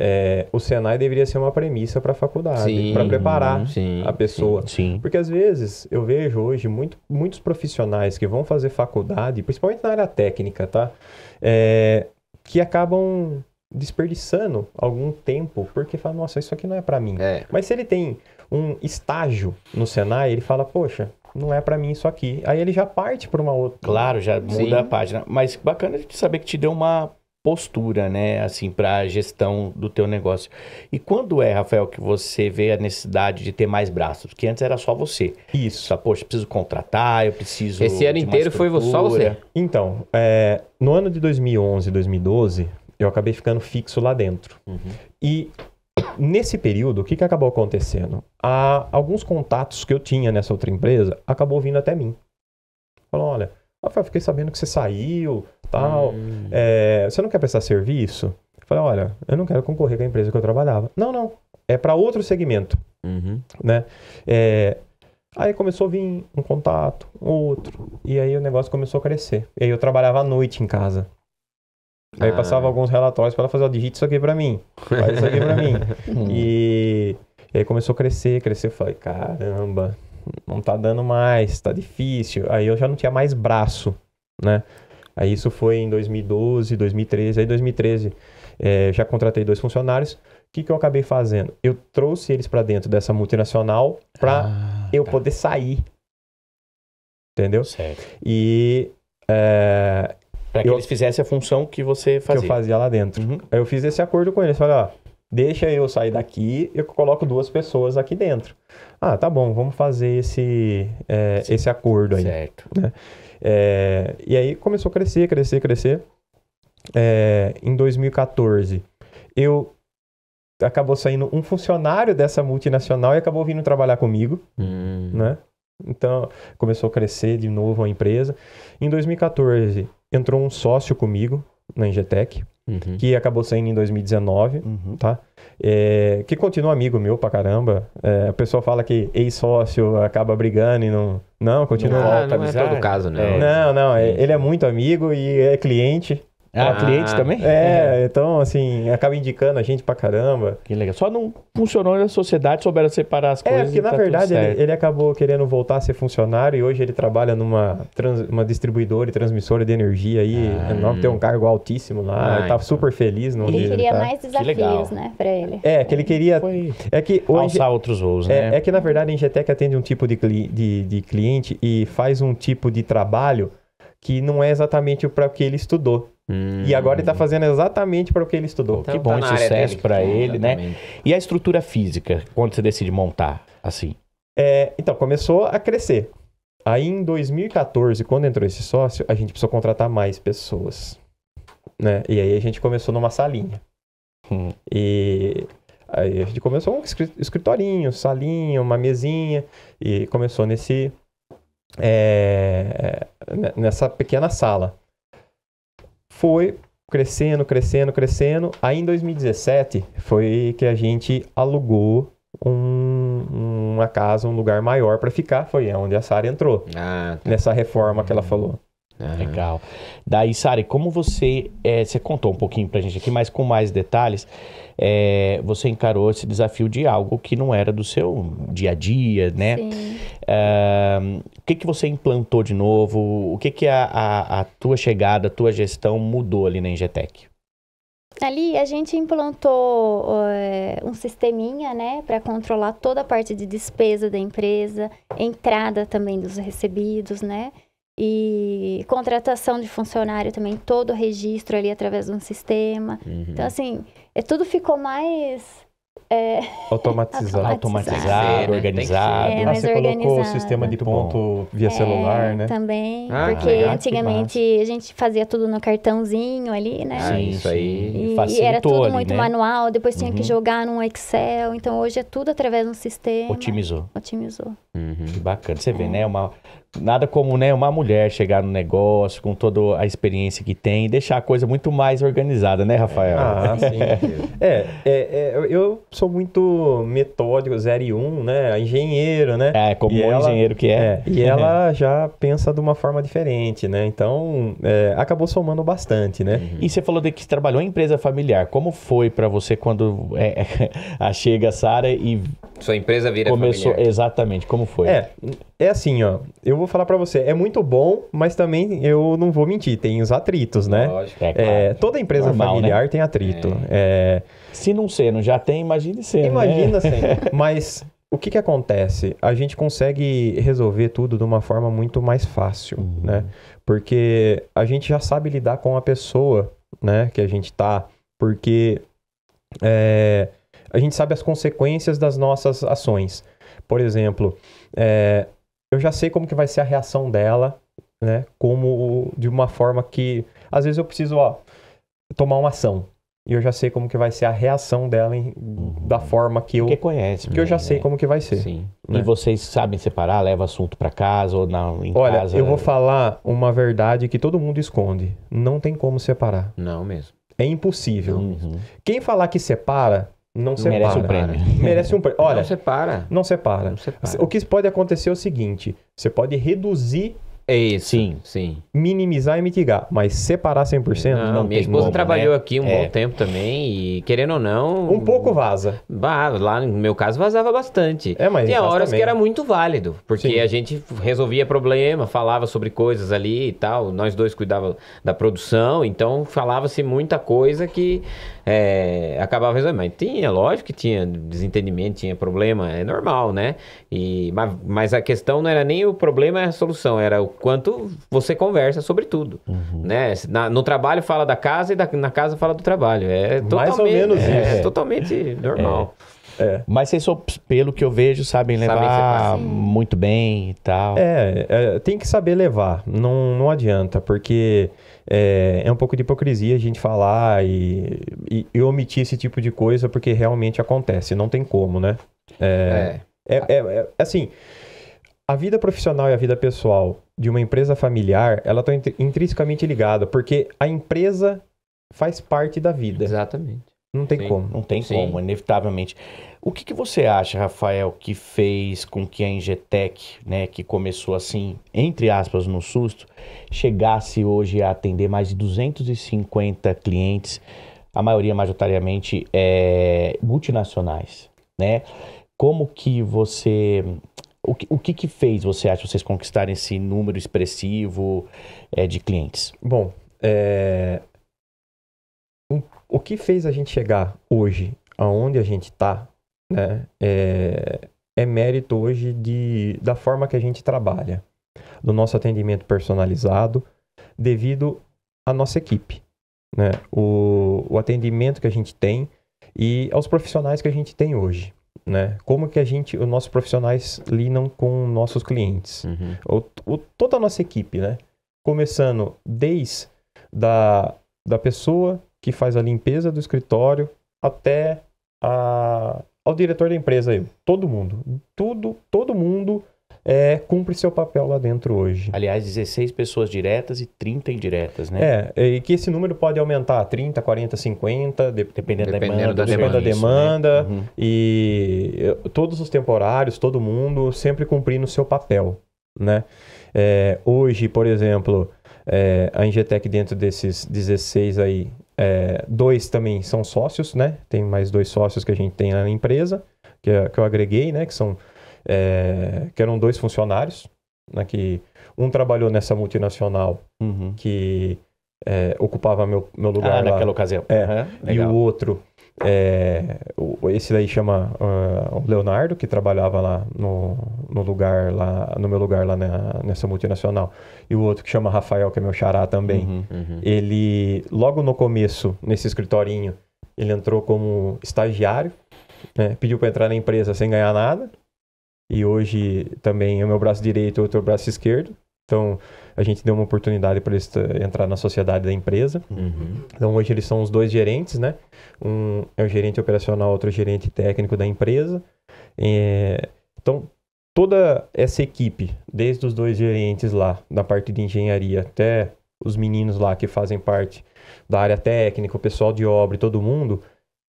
é, o Senai deveria ser uma premissa para a faculdade, para preparar uhum, sim, a pessoa. Sim, sim. Porque às vezes eu vejo hoje muito, muitos profissionais que vão fazer faculdade, principalmente na área técnica, tá? É, que acabam desperdiçando algum tempo porque fala, nossa, isso aqui não é para mim. É. Mas se ele tem um estágio no Senai, ele fala, poxa, não é para mim isso aqui. Aí ele já parte para uma outra. Claro, já muda a página. Mas bacana de saber que te deu uma postura, né, assim, para a gestão do teu negócio. E quando é, Rafael, que você vê a necessidade de ter mais braços? Porque antes era só você. Isso. Tá, poxa, preciso contratar, eu preciso... Esse ano inteiro foi só você? Então, é, no ano de 2011, 2012, eu acabei ficando fixo lá dentro. Uhum. E nesse período, o que, que acabou acontecendo? Há ah, alguns contatos que eu tinha nessa outra empresa acabou vindo até mim. Falou, olha, Rafael, fiquei sabendo que você saiu, tal. Hum. É, você não quer prestar serviço? Eu falei, olha, eu não quero concorrer com a empresa que eu trabalhava. Não, não. É para outro segmento. Uhum. Né? É, aí começou a vir um contato, outro. E aí o negócio começou a crescer. E aí eu trabalhava à noite em casa. Aí ah. passava alguns relatórios para ela fazer, ó, digite isso aqui para mim. Faz isso aqui para mim. e, e aí começou a crescer, crescer. Eu falei, caramba não tá dando mais, tá difícil. Aí eu já não tinha mais braço, né? Aí isso foi em 2012, 2013. Aí 2013 é, já contratei dois funcionários. O que, que eu acabei fazendo? Eu trouxe eles para dentro dessa multinacional para ah, eu tá. poder sair. Entendeu? Certo. E. É, para que eu, eles fizessem a função que você fazia. Que eu fazia lá dentro. Uhum. Aí eu fiz esse acordo com eles. Falei, ó, deixa eu sair daqui, eu coloco duas pessoas aqui dentro ah, tá bom, vamos fazer esse, é, esse acordo aí. Certo. Né? É, e aí começou a crescer, crescer, crescer. É, em 2014, eu acabou saindo um funcionário dessa multinacional e acabou vindo trabalhar comigo, hum. né? Então, começou a crescer de novo a empresa. Em 2014, entrou um sócio comigo, na Ingetec, uhum. que acabou saindo em 2019, uhum. tá? É, que continua amigo meu pra caramba. É, pessoa fala que ex-sócio acaba brigando e não... Não, continua. Não, não é todo caso, né? Não, não. É, ele é muito amigo e é cliente. É ah, cliente também? É, então assim, acaba indicando a gente pra caramba. Que legal. Só não funcionou na sociedade, souberam separar as é, coisas. É, porque na tá verdade ele, ele, acabou querendo voltar a ser funcionário e hoje ele trabalha numa trans, uma distribuidora e transmissora de energia aí, ah, enorme, hum. tem um cargo altíssimo lá, ah, ele tá então. super feliz no Ele queria tá. mais desafios, que né, pra ele. É, que ele queria... Foi é que hoje, alçar outros voos, é, né? É, é, que na verdade a Ingetec atende um tipo de, cli, de, de cliente e faz um tipo de trabalho que não é exatamente para o que ele estudou. Hum. E agora ele está hum. fazendo exatamente para o que ele estudou. Então, que tá bom, tá sucesso para ele, né? exatamente. né? E a estrutura física, quando você decide montar assim? É, então, começou a crescer. Aí em 2014, quando entrou esse sócio, a gente precisou contratar mais pessoas. Né? E aí a gente começou numa salinha. Hum. E aí a gente começou um escritorinho, salinha, uma mesinha. E começou nesse. É, né, nessa pequena sala foi crescendo, crescendo, crescendo. Aí em 2017 foi que a gente alugou um, uma casa, um lugar maior para ficar. Foi onde a Sara entrou. Ah, tá. Nessa reforma que ela uhum. falou. Legal. Daí, Sara, como você. É, você contou um pouquinho pra gente aqui, mas com mais detalhes é, você encarou esse desafio de algo que não era do seu dia a dia, né? Uh, o que, que você implantou de novo? O que, que a, a, a tua chegada, a tua gestão mudou ali na Ingetec? Ali a gente implantou é, um sisteminha, né, para controlar toda a parte de despesa da empresa, entrada também dos recebidos, né, e contratação de funcionário também, todo o registro ali através de um sistema. Uhum. Então, assim, é, tudo ficou mais. É... Automatizado. Automatizado, organizado. É, ah, você organizado. colocou o sistema de ponto via é, celular, né? Também, ah, porque antigamente a gente fazia tudo no cartãozinho ali, né? Ah, isso aí e, e era tudo ali, muito né? manual, depois tinha uhum. que jogar num Excel, então hoje é tudo através de um sistema. Otimizou. Otimizou. Uhum. Que bacana, você vê, é. né? É uma Nada como, né, uma mulher chegar no negócio com toda a experiência que tem e deixar a coisa muito mais organizada, né, Rafael? Ah, sim. é, é, é, eu sou muito metódico, 0 e 1, um, né? Engenheiro, né? É, como e um ela, engenheiro que é. é e ela já pensa de uma forma diferente, né? Então, é, acabou somando bastante, né? Uhum. E você falou de que trabalhou em empresa familiar. Como foi para você quando é, chega a Sara e sua empresa vira Começou, familiar. Exatamente, como foi? É, é assim, ó. Eu vou falar para você, é muito bom, mas também eu não vou mentir, tem os atritos, né? Lógico. É, claro. É, toda empresa Normal, né? familiar né? tem atrito. É. É... Se não ser, não já tem, imagine ser. Né? Imagina né? sendo. mas o que que acontece? A gente consegue resolver tudo de uma forma muito mais fácil, uhum. né? Porque a gente já sabe lidar com a pessoa, né? Que a gente tá, porque... É, a gente sabe as consequências das nossas ações. Por exemplo, é, eu já sei como que vai ser a reação dela, né? Como de uma forma que às vezes eu preciso, ó, tomar uma ação. E eu já sei como que vai ser a reação dela em, uhum. da forma que eu conhece, Que né? eu já sei né? como que vai ser. Sim. Né? E vocês sabem separar, leva assunto para casa ou na em Olha, casa... eu vou falar uma verdade que todo mundo esconde. Não tem como separar. Não mesmo. É impossível. Uhum. Quem falar que separa não merece um prêmio. Merece um prêmio. Olha, não separa. Não separa. Não separa. O que pode acontecer é o seguinte: você pode reduzir é Sim, sim. Minimizar e mitigar, mas separar 100% não, não minha esposa como, trabalhou né? aqui um é. bom tempo também e querendo ou não... Um pouco vaza. Lá no meu caso vazava bastante. É, mas Tinha horas também. que era muito válido, porque sim. a gente resolvia problema, falava sobre coisas ali e tal, nós dois cuidávamos da produção, então falava-se muita coisa que é, acabava resolvendo. Tinha, lógico que tinha desentendimento, tinha problema, é normal, né? E, mas, mas a questão não era nem o problema, é a solução, era o quanto você conversa sobre tudo, uhum. né? Na, no trabalho fala da casa e da, na casa fala do trabalho. É Mais ou menos é, isso. É, totalmente normal. É. Mas vocês, pelo que eu vejo, sabem levar sabem muito bem e tal. É, é, tem que saber levar. Não, não adianta, porque é, é um pouco de hipocrisia a gente falar e, e, e, omitir esse tipo de coisa, porque realmente acontece, não tem como, né? É, é. é, é, é assim, a vida profissional e a vida pessoal de uma empresa familiar, ela está intrinsecamente ligada, porque a empresa faz parte da vida. Exatamente. Não tem Sim. como. Não tem Sim. como, inevitavelmente. O que, que você acha, Rafael, que fez com que a Ingetec, né, que começou assim, entre aspas, no susto, chegasse hoje a atender mais de 250 clientes, a maioria majoritariamente é, multinacionais, né? Como que você... O que, o que, que fez, você acha, vocês conquistarem esse número expressivo é, de clientes? Bom, é, o que fez a gente chegar hoje aonde a gente está, né, é, é mérito hoje de, da forma que a gente trabalha, do nosso atendimento personalizado, devido à nossa equipe, né, o, o atendimento que a gente tem e aos profissionais que a gente tem hoje. Né? Como que a gente, os nossos profissionais lidam com nossos clientes, uhum. o, o, toda a nossa equipe, né? Começando desde da, da pessoa que faz a limpeza do escritório, até a, ao diretor da empresa. Aí. Todo mundo. Tudo, todo mundo é, cumpre seu papel lá dentro hoje. Aliás, 16 pessoas diretas e 30 indiretas, né? É, e que esse número pode aumentar 30, 40, 50, de, dependendo, dependendo, da demanda. Da dependendo da né? demanda. Isso, uhum. né? uhum. E todos os temporários, todo mundo sempre cumprindo seu papel, né? É, hoje, por exemplo, é, a Ingetec dentro desses 16 aí, é, dois também são sócios, né? Tem mais dois sócios que a gente tem na empresa, que, é, que eu agreguei, né? Que, são, é, que eram dois funcionários, né? que um trabalhou nessa multinacional uhum. que é, ocupava meu, meu lugar ah, lá. naquela ocasião. É, uhum, e o outro é, esse daí chama uh, o Leonardo, que trabalhava lá no, no lugar lá no meu lugar lá na, nessa multinacional. E o outro que chama Rafael, que é meu xará também. Uhum, uhum. Ele, logo no começo, nesse escritorinho, ele entrou como estagiário, né? pediu para entrar na empresa sem ganhar nada. E hoje também é meu braço direito e outro braço esquerdo. Então, a gente deu uma oportunidade para eles entrar na sociedade da empresa. Uhum. Então, hoje eles são os dois gerentes, né? Um é o gerente operacional, outro é o gerente técnico da empresa. É... Então, toda essa equipe, desde os dois gerentes lá, da parte de engenharia, até os meninos lá que fazem parte da área técnica, o pessoal de obra e todo mundo,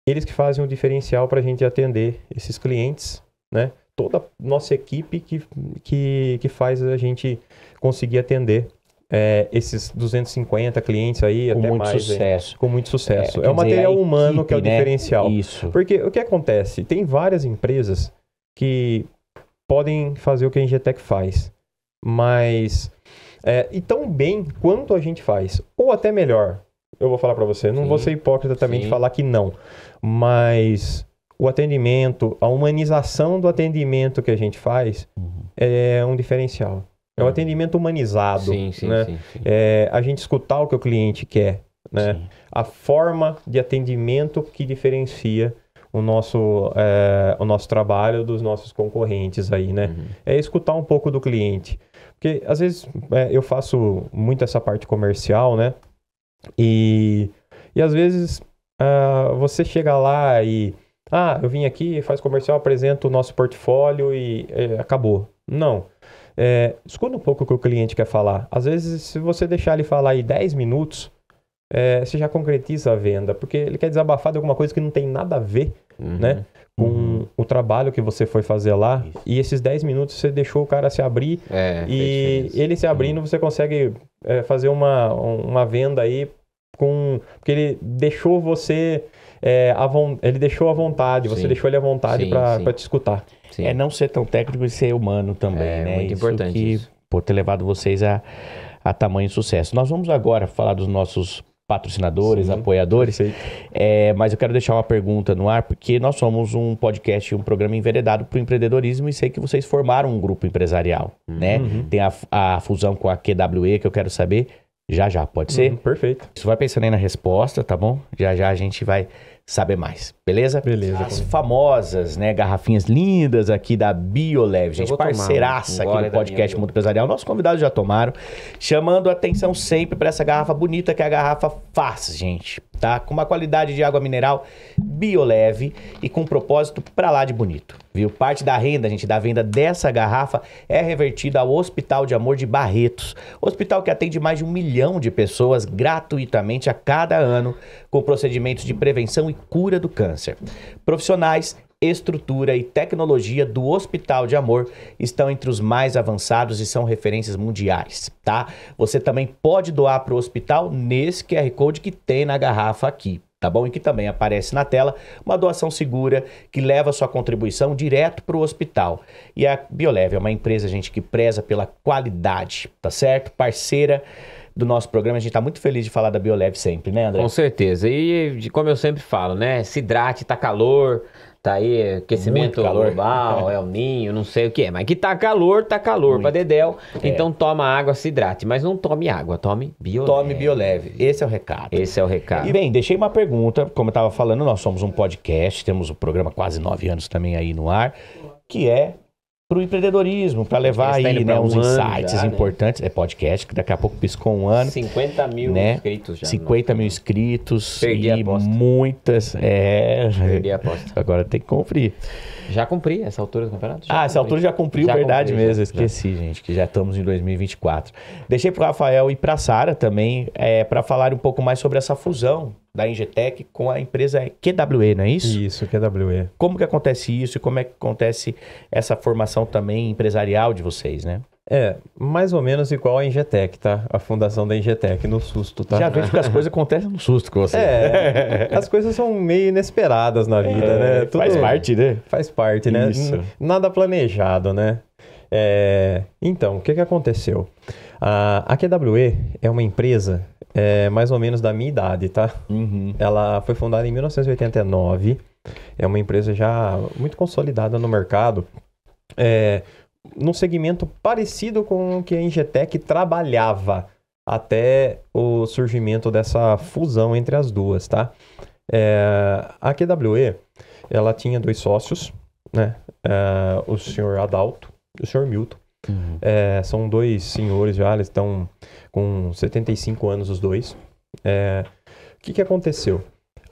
eles que fazem o diferencial para a gente atender esses clientes, né? toda a nossa equipe que, que, que faz a gente conseguir atender é, esses 250 clientes aí, com até muito mais, sucesso. Hein? com muito sucesso. É, é o material equipe, humano que é o né? diferencial. Isso. Porque o que acontece? Tem várias empresas que podem fazer o que a Ingetec faz, mas é, e tão bem quanto a gente faz, ou até melhor. Eu vou falar para você, não sim, vou ser hipócrita também sim. de falar que não, mas o atendimento, a humanização do atendimento que a gente faz uhum. é um diferencial. É o uhum. atendimento humanizado. Sim, sim, né? sim, sim. É a gente escutar o que o cliente quer. Né? A forma de atendimento que diferencia o nosso, é, o nosso trabalho dos nossos concorrentes aí, né? Uhum. É escutar um pouco do cliente. Porque às vezes é, eu faço muito essa parte comercial, né? E, e às vezes uh, você chega lá e ah, eu vim aqui, faz comercial, apresento o nosso portfólio e é, acabou. Não. É, escuta um pouco o que o cliente quer falar. Às vezes, se você deixar ele falar aí 10 minutos, é, você já concretiza a venda, porque ele quer desabafar de alguma coisa que não tem nada a ver uhum. né, com uhum. o trabalho que você foi fazer lá. Isso. E esses 10 minutos você deixou o cara se abrir. É, e ele se abrindo, uhum. você consegue é, fazer uma, uma venda aí com. Porque ele deixou você é, ele deixou à vontade, sim. você deixou ele à vontade para te escutar. Sim. É não ser tão técnico e ser humano também, é, né? muito isso importante que, isso. por ter levado vocês a, a tamanho sucesso. Nós vamos agora falar dos nossos patrocinadores, Sim, apoiadores. É, mas eu quero deixar uma pergunta no ar, porque nós somos um podcast, um programa enveredado para o empreendedorismo e sei que vocês formaram um grupo empresarial, uhum. né? Tem a, a, fusão com a QWE que eu quero saber já já, pode ser? Uhum, perfeito. Isso vai pensando aí na resposta, tá bom? Já já a gente vai saber mais, beleza? Beleza. As comigo. famosas, né, garrafinhas lindas aqui da BioLev, gente, parceiraça aqui no podcast Mundo Empresarial. Nossos convidados já tomaram, chamando atenção sempre para essa garrafa bonita que é a garrafa Faz, gente tá? Com uma qualidade de água mineral bioleve e com um propósito para lá de bonito, viu? Parte da renda, gente, da venda dessa garrafa é revertida ao Hospital de Amor de Barretos, hospital que atende mais de um milhão de pessoas gratuitamente a cada ano com procedimentos de prevenção e cura do câncer. Profissionais estrutura e tecnologia do Hospital de Amor estão entre os mais avançados e são referências mundiais, tá? Você também pode doar para o hospital nesse QR Code que tem na garrafa aqui, tá bom? E que também aparece na tela, uma doação segura que leva sua contribuição direto para o hospital. E a Biolev é uma empresa, gente, que preza pela qualidade, tá certo? Parceira do nosso programa, a gente está muito feliz de falar da Biolev sempre, né, André? Com certeza. E como eu sempre falo, né? Se hidrate, tá calor, Tá aí aquecimento global, é o ninho, não sei o que é. Mas que tá calor, tá calor Muito. pra dedéu. É. Então toma água, se hidrate. Mas não tome água, tome bioleve. Tome bioleve. Esse é o recado. Esse é o recado. E bem, deixei uma pergunta. Como eu tava falando, nós somos um podcast, temos o um programa quase nove anos também aí no ar, que é para o empreendedorismo, para levar aí né, uns um insights já, né? importantes. Né? É podcast, que daqui a pouco piscou um ano. 50 mil né? inscritos já. 50 mil inscritos. Perdi e a aposta. Muitas. É... Perdi a aposta. Agora tem que cumprir. Já cumpri essa altura do campeonato? ah, essa altura já cumpriu, já verdade cumpri, mesmo. Já, Esqueci, já. gente, que já estamos em 2024. Deixei para o Rafael e para a Sara também é, para falar um pouco mais sobre essa fusão da Ingetec com a empresa QWE, não é isso? Isso, QWE. Como que acontece isso e como é que acontece essa formação também empresarial de vocês, né? É, mais ou menos igual a Ingetec, tá? A fundação da Ingetec, no susto, tá? Já vejo que as coisas acontecem no susto com você. É, as coisas são meio inesperadas na vida, é, né? Tudo faz parte, né? Faz parte, né? Isso. Nada planejado, né? É, então, o que, que aconteceu? A, a QWE é uma empresa é, mais ou menos da minha idade, tá? Uhum. Ela foi fundada em 1989, é uma empresa já muito consolidada no mercado. É, num segmento parecido com o que a Ingetec trabalhava até o surgimento dessa fusão entre as duas, tá? É, a QWE, ela tinha dois sócios, né? É, o senhor Adalto e o senhor Milton. Uhum. É, são dois senhores já, eles estão com 75 anos os dois. É, o que, que aconteceu?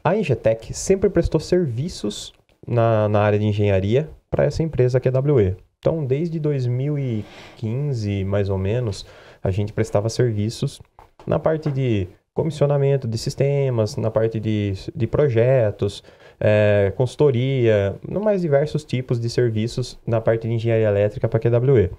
A Ingetec sempre prestou serviços na, na área de engenharia para essa empresa QWE. Então, desde 2015, mais ou menos, a gente prestava serviços na parte de comissionamento de sistemas, na parte de, de projetos, é, consultoria, no mais diversos tipos de serviços na parte de engenharia elétrica para a QWE.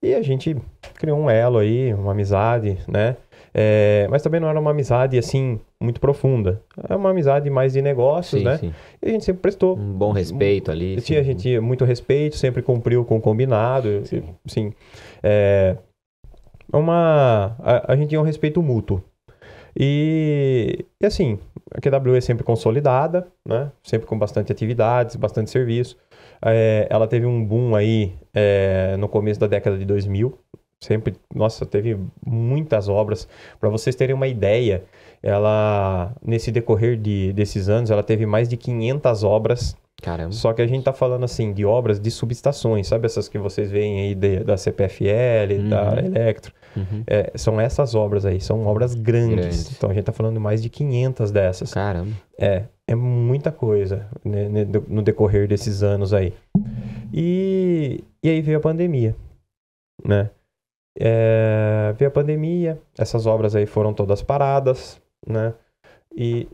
E a gente criou um elo aí, uma amizade, né? É, mas também não era uma amizade assim muito profunda. É uma amizade mais de negócios, sim, né? Sim. E a gente sempre prestou um bom respeito ali. Tinha, sim. a gente tinha muito respeito, sempre cumpriu com o combinado. Sim. sim. É, é uma a, a gente tinha um respeito mútuo. E, e, assim, a QW é sempre consolidada, né? Sempre com bastante atividades, bastante serviço. É, ela teve um boom aí é, no começo da década de 2000, sempre, nossa, teve muitas obras. Para vocês terem uma ideia, ela nesse decorrer de, desses anos, ela teve mais de 500 obras. Caramba. Só que a gente tá falando assim de obras de subestações, sabe essas que vocês veem aí de, da CPFL, uhum. da Electro. Uhum. É, são essas obras aí, são obras grandes. Grande. Então a gente tá falando mais de 500 dessas. Caramba. É, é muita coisa né, né no decorrer desses anos aí. E, e aí veio a pandemia, né? É, veio a pandemia, essas obras aí foram todas paradas, né? E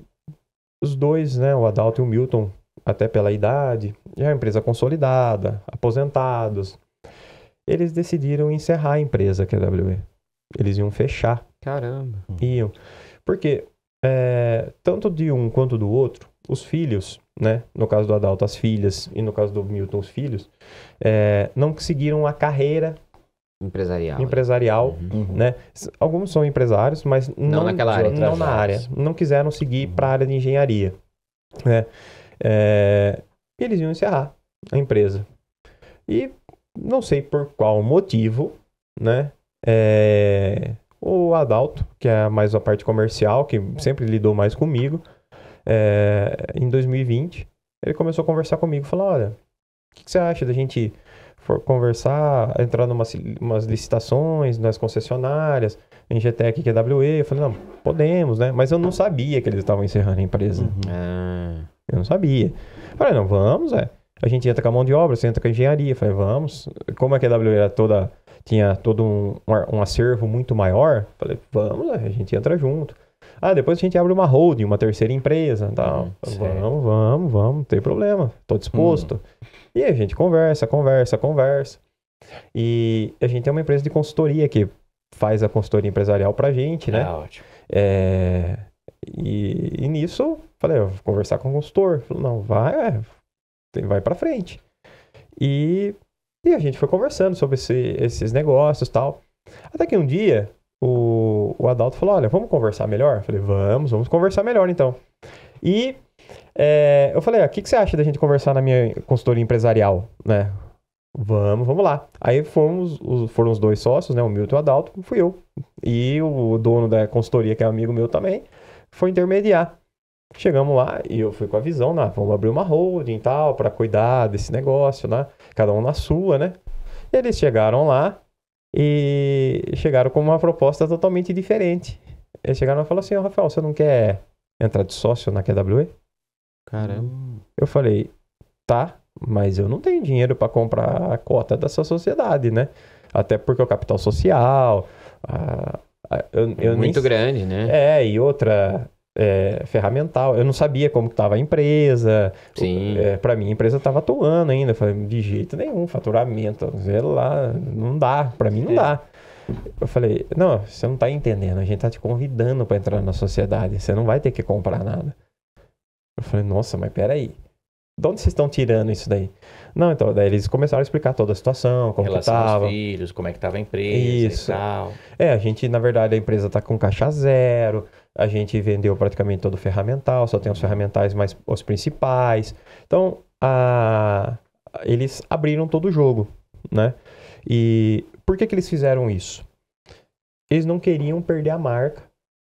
os dois, né, o Adalto e o Milton, até pela idade, já é uma empresa consolidada, aposentados, eles decidiram encerrar a empresa que é a Eles iam fechar. Caramba. Iam. Porque é, tanto de um quanto do outro, os filhos, né? No caso do Adalto, as filhas, e no caso do Milton, os filhos, é, não seguiram a carreira empresarial. Né? Empresarial, uhum. né? Alguns são empresários, mas não, não naquela área, não na área, não quiseram seguir uhum. para a área de engenharia, né? É, eles iam encerrar a empresa. E não sei por qual motivo, né? É, o Adalto, que é mais a parte comercial, que sempre lidou mais comigo, é, em 2020, ele começou a conversar comigo, falou, olha, o que, que você acha da gente for conversar, entrar numas umas, licitações nas concessionárias, em GTEC e QWE. É eu falei, não, podemos, né? Mas eu não sabia que eles estavam encerrando a empresa. Uhum. É. Eu não sabia. Eu falei, não, vamos, é. A gente entra com a mão de obra, você entra com a engenharia. Eu falei, vamos. Como é a QWE era toda, tinha todo um, um acervo muito maior, falei, vamos, é. a gente entra junto. Ah, depois a gente abre uma holding, uma terceira empresa. Tal. Hum, vamos, vamos, vamos, não tem problema. Estou disposto. Hum. E a gente conversa, conversa, conversa. E a gente tem uma empresa de consultoria que faz a consultoria empresarial pra gente, né? É ótimo. É... E, e, nisso, falei, eu vou conversar com o consultor. Falei, não, vai, é, vai pra frente. E, e a gente foi conversando sobre esse, esses negócios tal. Até que um dia, o, o Adalto falou, olha, vamos conversar melhor? falei, vamos, vamos conversar melhor então. E é, eu falei, ah, o que, que você acha da gente conversar na minha consultoria empresarial, né? Vamos, vamos lá. Aí fomos, os, foram os dois sócios, né? O Milton e o Adalto, fui eu. E o dono da consultoria, que é amigo meu também, foi intermediar. Chegamos lá e eu fui com a visão, né? Vamos abrir uma holding e tal, para cuidar desse negócio, né? Cada um na sua, né? E eles chegaram lá e chegaram com uma proposta totalmente diferente. Eles chegaram e falaram assim, oh, Rafael, você não quer entrar de sócio na QWE? Caramba. Eu falei, tá, mas eu não tenho dinheiro para comprar a cota dessa sociedade, né? Até porque o capital social. A, a, eu, eu Muito nem... grande, né? É, e outra. É, ferramental, eu não sabia como estava a empresa. Sim. É, para mim, a empresa estava atuando ainda. Eu falei, de jeito nenhum, faturamento, sei lá, não dá. Para mim, não é. dá. Eu falei, não, você não está entendendo. A gente está te convidando para entrar na sociedade. Você não vai ter que comprar nada. Eu falei, nossa, mas peraí. De onde vocês estão tirando isso daí? Não, então, daí eles começaram a explicar toda a situação, como Relação que tava. Aos filhos, como é que tava a empresa isso. e tal. É, a gente, na verdade, a empresa tá com caixa zero, a gente vendeu praticamente todo o ferramental, só tem os ferramentais mais os principais. Então, a... eles abriram todo o jogo, né? E por que que eles fizeram isso? Eles não queriam perder a marca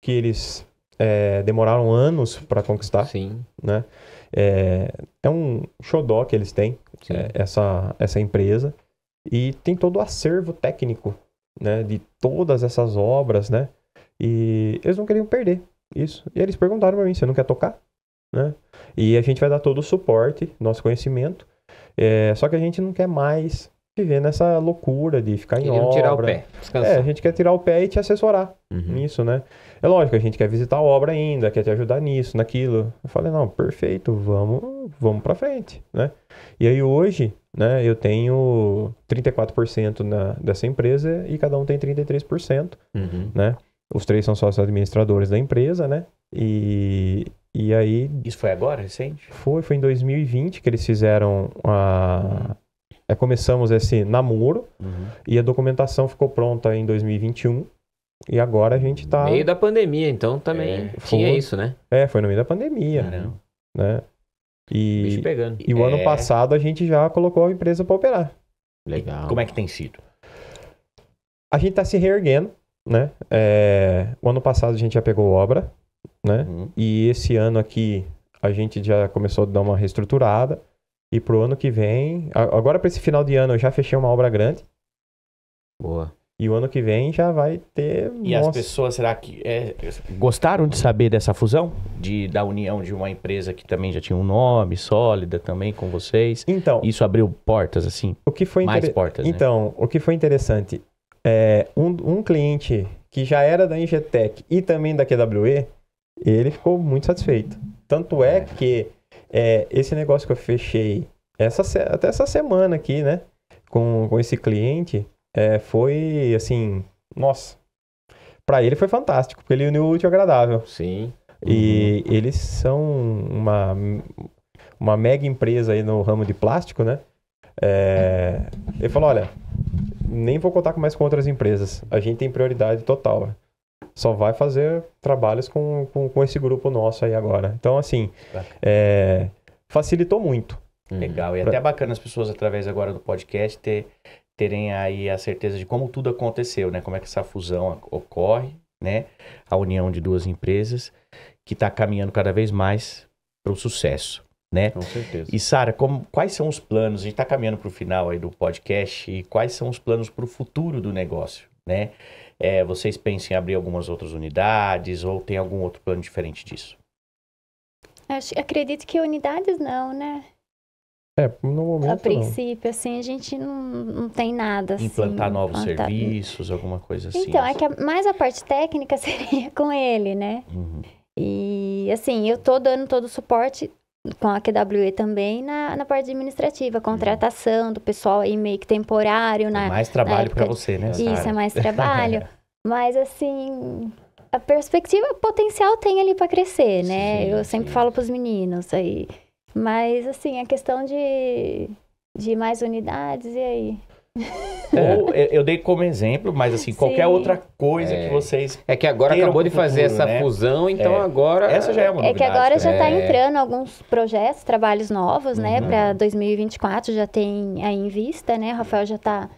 que eles é, demoraram anos para conquistar. Sim. Né? É, é um xodó que eles têm, é, essa, essa empresa. E tem todo o acervo técnico né, de todas essas obras, né? E eles não queriam perder isso. E eles perguntaram para mim, você não quer tocar? Né? E a gente vai dar todo o suporte, nosso conhecimento. É, só que a gente não quer mais viver nessa loucura de ficar Queriam em obra. tirar o pé, descansar. É, a gente quer tirar o pé e te assessorar uhum. nisso, né? É lógico, a gente quer visitar a obra ainda, quer te ajudar nisso, naquilo. Eu falei, não, perfeito, vamos, vamos para frente, né? E aí hoje, né, eu tenho 34% na, dessa empresa e cada um tem 33%, uhum. né? Os três são sócios administradores da empresa, né? E, e aí... Isso foi agora, recente? Foi, foi em 2020 que eles fizeram a... Uhum. É, começamos esse namoro uhum. e a documentação ficou pronta em 2021. E agora a gente tá. Meio da pandemia, então também é, tinha foi... isso, né? É, foi no meio da pandemia. Caramba. Né? E, e o ano é. passado a gente já colocou a empresa para operar. Legal. Como é que tem sido? A gente tá se reerguendo, né? É... O ano passado a gente já pegou obra, né? Uhum. E esse ano aqui a gente já começou a dar uma reestruturada. E pro ano que vem, agora para esse final de ano eu já fechei uma obra grande. Boa. E o ano que vem já vai ter. E nossa. as pessoas, será que. É, gostaram de saber dessa fusão? De, da união de uma empresa que também já tinha um nome, sólida também com vocês? Então. Isso abriu portas, assim? O que foi Mais portas. Né? Então, né? o que foi interessante. É, um, um cliente que já era da Ingetec e também da QWE, ele ficou muito satisfeito. Tanto é, é. que é, esse negócio que eu fechei essa, até essa semana aqui, né? Com, com esse cliente, é, foi, assim, nossa, para ele foi fantástico, porque ele uniu um útil agradável. Sim. E uhum. eles são uma, uma mega empresa aí no ramo de plástico, né? É, ele falou, olha, nem vou contar mais com outras empresas. A gente tem prioridade total. Só vai fazer trabalhos com, com, com esse grupo nosso aí agora. Então, assim, é, facilitou muito. Legal. E pra... até é bacana as pessoas, através agora do podcast, ter terem aí a certeza de como tudo aconteceu, né? Como é que essa fusão ocorre, né? A união de duas empresas que está caminhando cada vez mais para o sucesso, né? Com certeza. E Sara, quais são os planos? A gente está caminhando para o final aí do podcast e quais são os planos para o futuro do negócio, né? É, vocês pensam em abrir algumas outras unidades ou tem algum outro plano diferente disso? Acho, acredito que unidades não, né? É, no momento. A princípio, não. assim, a gente não, não tem nada. Assim, implantar novos implantar... serviços, alguma coisa assim. Então, é assim. é que a, mais a parte técnica seria com ele, né? Uhum. E, assim, eu tô dando todo o suporte com a QWE também na, na parte administrativa, uhum. contratação uhum. do pessoal aí meio que temporário. É na, é mais trabalho para você, né? Isso, é mais trabalho. É. Mas, assim, a perspectiva potencial tem ali para crescer, né? Sim, eu sempre sim. falo para os meninos aí. Mas, assim, a questão de, de mais unidades, e aí? É. Ou eu dei como exemplo, mas assim, Sim. qualquer outra coisa é. que vocês. É que agora acabou de fazer essa né? fusão, então é. agora. Essa já é uma novidade. É que agora já está é. entrando alguns projetos, trabalhos novos, né, uhum. né? Para 2024 já tem aí em vista, né? O Rafael já está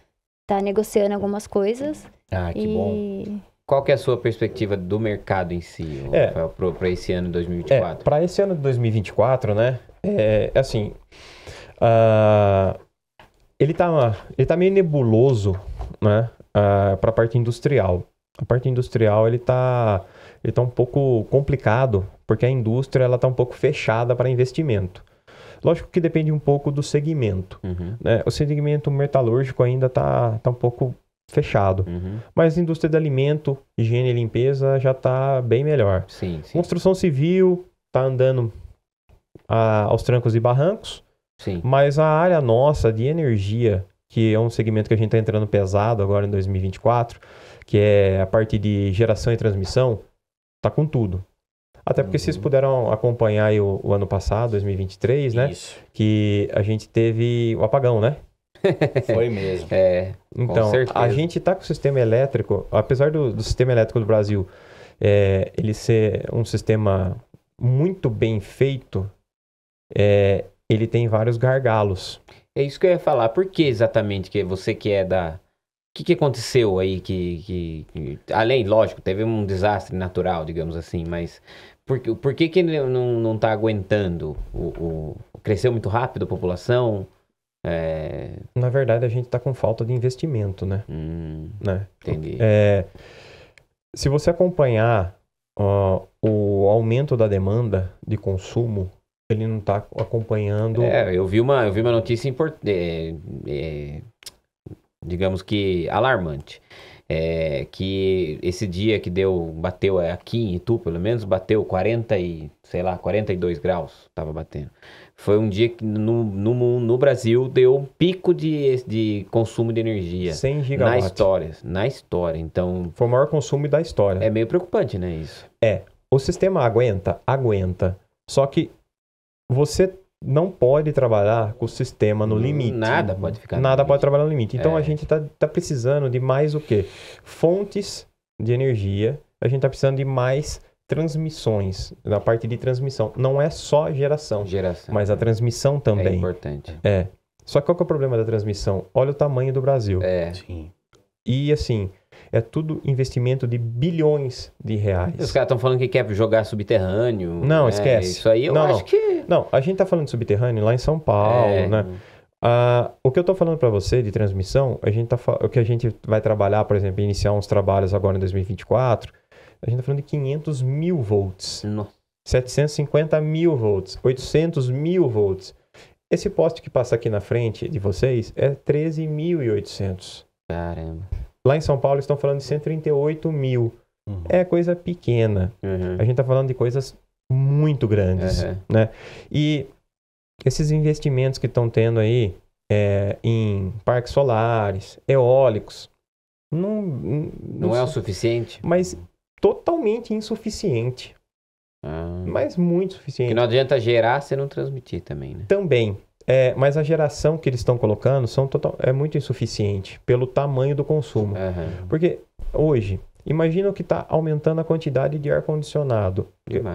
tá negociando algumas coisas. Ah, que e... bom. Qual que é a sua perspectiva do mercado em si, é, para esse ano de 2024? É, para esse ano de 2024, né? É, é assim, uh, ele está ele tá meio nebuloso, né? Uh, ah, para a parte industrial. A parte industrial ele está ele tá um pouco complicado porque a indústria ela está um pouco fechada para investimento. Lógico que depende um pouco do segmento. Uhum. Né? O segmento metalúrgico ainda está tá um pouco fechado. Uhum. Mas indústria de alimento, higiene e limpeza já está bem melhor. Sim, sim. Construção civil está andando a, ah, aos trancos e barrancos. Sim. Mas a área nossa de energia, que é um segmento que a gente está entrando pesado agora em 2024, que é a parte de geração e transmissão, está com tudo. Até porque uhum. vocês puderam acompanhar o, o, ano passado, 2023, né? Isso. Que a gente teve o apagão, né? Foi é, mesmo. é, então, a gente está com o sistema elétrico, apesar do, do sistema elétrico do Brasil é, ele ser um sistema muito bem feito, é, ele tem vários gargalos. É isso que eu ia falar. Por que exatamente que você que é da... O que, que aconteceu aí que, que, que, Além, lógico, teve um desastre natural, digamos assim, mas por, por que que não, não tá aguentando? O, o... Cresceu muito rápido a população? É... Na verdade, a gente está com falta de investimento, né? Hum, né? Entendi. É, se você acompanhar o aumento da demanda de consumo, ele não está acompanhando. É, eu vi uma, eu vi uma notícia importante, é, é, digamos que alarmante. É, que esse dia que deu, bateu é, aqui em Itu, pelo menos, bateu 40 e, sei lá, 42 graus, estava batendo. Foi um dia que no, no, no Brasil deu um pico de, de consumo de energia. 100 gigawatts. Na história. Na história. Então. Foi o maior consumo da história. É meio preocupante, né? Isso. É. O sistema aguenta? Aguenta. Só que você não pode trabalhar com o sistema no limite. Nada pode ficar. Nada limite. pode trabalhar no limite. Então é. a gente está tá precisando de mais o quê? Fontes de energia. A gente está precisando de mais transmissões, na parte de transmissão. Não é só geração, geração. mas a transmissão também. É importante. É. Só que qual que é o problema da transmissão? Olha o tamanho do Brasil. É. Sim. E assim, é tudo investimento de bilhões de reais. Os caras estão falando que quer jogar subterrâneo. Não, né? esquece. Isso aí eu não, acho não. que. Não, a gente está falando de subterrâneo lá em São Paulo, é. né? Ah, o que eu estou falando para você de transmissão, a gente tá, o que a gente vai trabalhar, por exemplo, iniciar uns trabalhos agora em 2024 a gente está falando de 500 mil volts. 750 mil volts, 800 mil volts. Esse poste que passa aqui na frente de vocês é 13.800. Caramba. Lá em São Paulo estão falando de 138 mil. Uhum. É coisa pequena. Uhum. A gente está falando de coisas muito grandes, uhum. né? E esses investimentos que estão tendo aí é, em parques solares, eólicos, não, não, não é o suficiente. Mas totalmente insuficiente. Ah. Mas muito suficiente. Que não adianta gerar se não transmitir também, né? Também. É, mas a geração que eles estão colocando são total, é muito insuficiente pelo tamanho do consumo. Uhum. Porque hoje, Imagina que está aumentando a quantidade de ar-condicionado.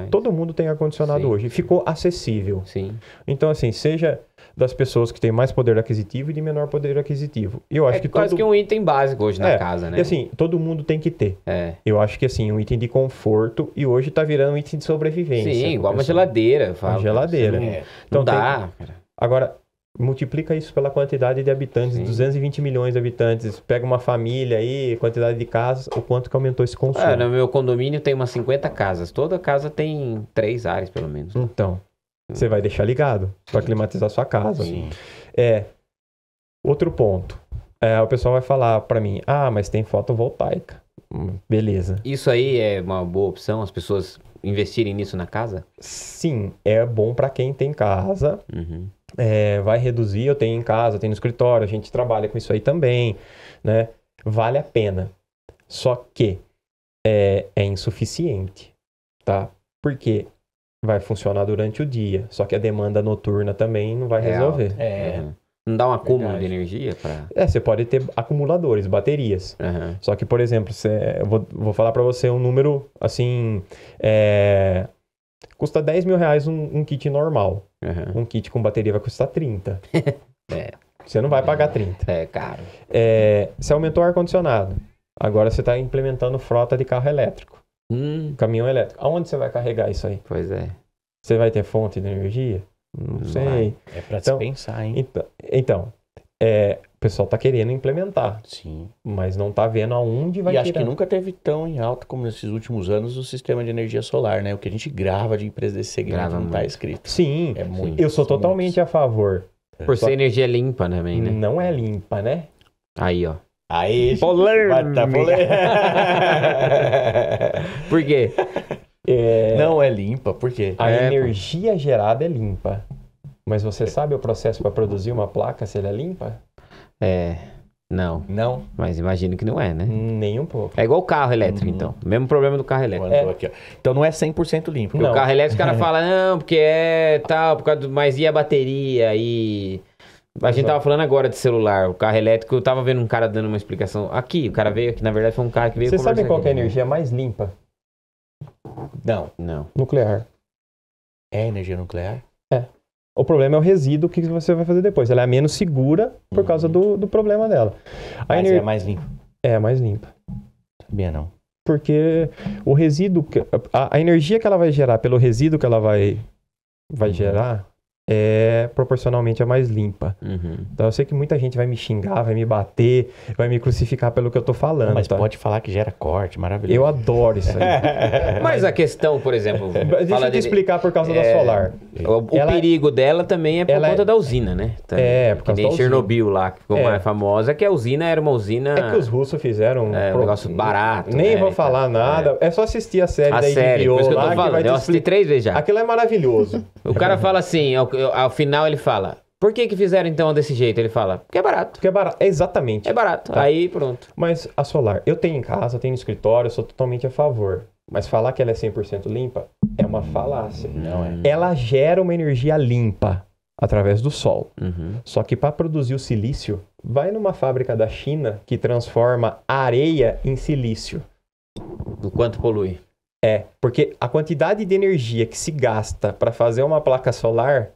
Todo mundo tem ar-condicionado hoje. Ficou acessível. Sim. Então, assim, seja das pessoas que têm mais poder aquisitivo e de menor poder aquisitivo. Eu acho é que quase todo... que um item básico hoje é, na casa, né? E assim, todo mundo tem que ter. É. Eu acho que assim, um item de conforto e hoje está virando um item de sobrevivência. Sim, igual uma assim, geladeira. Falo, uma geladeira. Não, assim, então, não dá. Agora, multiplica isso pela quantidade de habitantes, Sim. 220 milhões de habitantes, pega uma família aí, quantidade de casas, o quanto que aumentou esse consumo. Ah, no meu condomínio tem umas 50 casas, toda casa tem três áreas pelo menos. Então, hum. você vai deixar ligado para climatizar sua casa. Sim. É. Outro ponto. É, o pessoal vai falar para mim: "Ah, mas tem fotovoltaica" beleza. Isso aí é uma boa opção? As pessoas investirem nisso na casa? Sim, é bom para quem tem casa. Uhum. É, vai reduzir, eu tenho em casa, tenho no escritório, a gente trabalha com isso aí também, né? Vale a pena. Só que é, é insuficiente, tá? Porque vai funcionar durante o dia, só que a demanda noturna também não vai é resolver. É. é. Uhum. Não dá um acúmulo Verdade. de energia para. É, você pode ter acumuladores, baterias. Uhum. Só que, por exemplo, você, eu vou, vou falar para você um número assim. É, custa 10 mil reais um, um kit normal. Uhum. Um kit com bateria vai custar 30. é. Você não vai pagar 30. É, é caro. É, você aumentou o ar-condicionado. Agora você está implementando frota de carro elétrico. Hum. Caminhão elétrico. Aonde você vai carregar isso aí? Pois é. Você vai ter fonte de energia? Não sei. É pra então, hein? Então, então é, o pessoal tá querendo implementar. Sim. Mas não tá vendo aonde vai E acho que nunca teve tão em alta como nesses últimos anos o sistema de energia solar, né? O que a gente grava de empresas desse segmento grava não tá muito. tá escrito. Sim. É muito. Eu sou totalmente muitos. a favor. É. Por Só ser energia limpa também, né, né? Não é limpa, né? Aí, ó. Aí, polêmica. Tá Por quê? É... Não é limpa, por quê? A é... energia gerada é limpa. Mas você sabe o processo para produzir uma placa se ela é limpa? É. Não. Não. Mas imagino que não é, né? Nem um pouco. É igual o carro elétrico, uhum. então. Mesmo problema do carro elétrico. É. então não é 100% limpo. Não. O carro elétrico, o cara fala, não, porque é tal, por causa do... mas e a bateria? E. A gente tava falando agora de celular, o carro elétrico, eu tava vendo um cara dando uma explicação. Aqui, o cara veio aqui, na verdade foi um cara que veio Você sabe qual é a energia mais limpa? Não. Não. Nuclear. É energia nuclear? É. O problema é o resíduo que você vai fazer depois. Ela é menos segura por causa uhum. do, do problema dela. A Mas energia... é mais limpa. É, mais limpa. Sabia não. Porque o resíduo, a, a energia que ela vai gerar pelo resíduo que ela vai, vai uhum. gerar, é proporcionalmente a mais limpa. Uhum. Então eu sei que muita gente vai me xingar, vai me bater, vai me crucificar pelo que eu tô falando. Não, mas tá? pode falar que gera corte, maravilhoso. Eu adoro isso aí. mas a questão, por exemplo. Deixa eu te explicar por causa é... da solar. O, ela... É perigo dela também é por ela... É conta da usina, né? Também. É, por causa que nem da Chernobyl usina. lá, que ficou é. mais famosa, que a usina era uma usina. É que os russos fizeram. É, um pro... negócio barato. Nem né? vou falar nada. É. é. só assistir a série a da série, HBO lá, que, que vai eu assisti três vezes já. Aquilo é maravilhoso. o cara fala assim, ao final ele fala: Por que, que fizeram então desse jeito? Ele fala: Porque é barato. Porque é barato, é exatamente. É barato. Tá. Aí pronto. Mas a solar, eu tenho em casa, tenho no escritório, sou totalmente a favor. Mas falar que ela é 100% limpa é uma falácia. Não é. Ela gera uma energia limpa através do sol. Uhum. Só que para produzir o silício, vai numa fábrica da China que transforma areia em silício. O quanto polui? É, porque a quantidade de energia que se gasta para fazer uma placa solar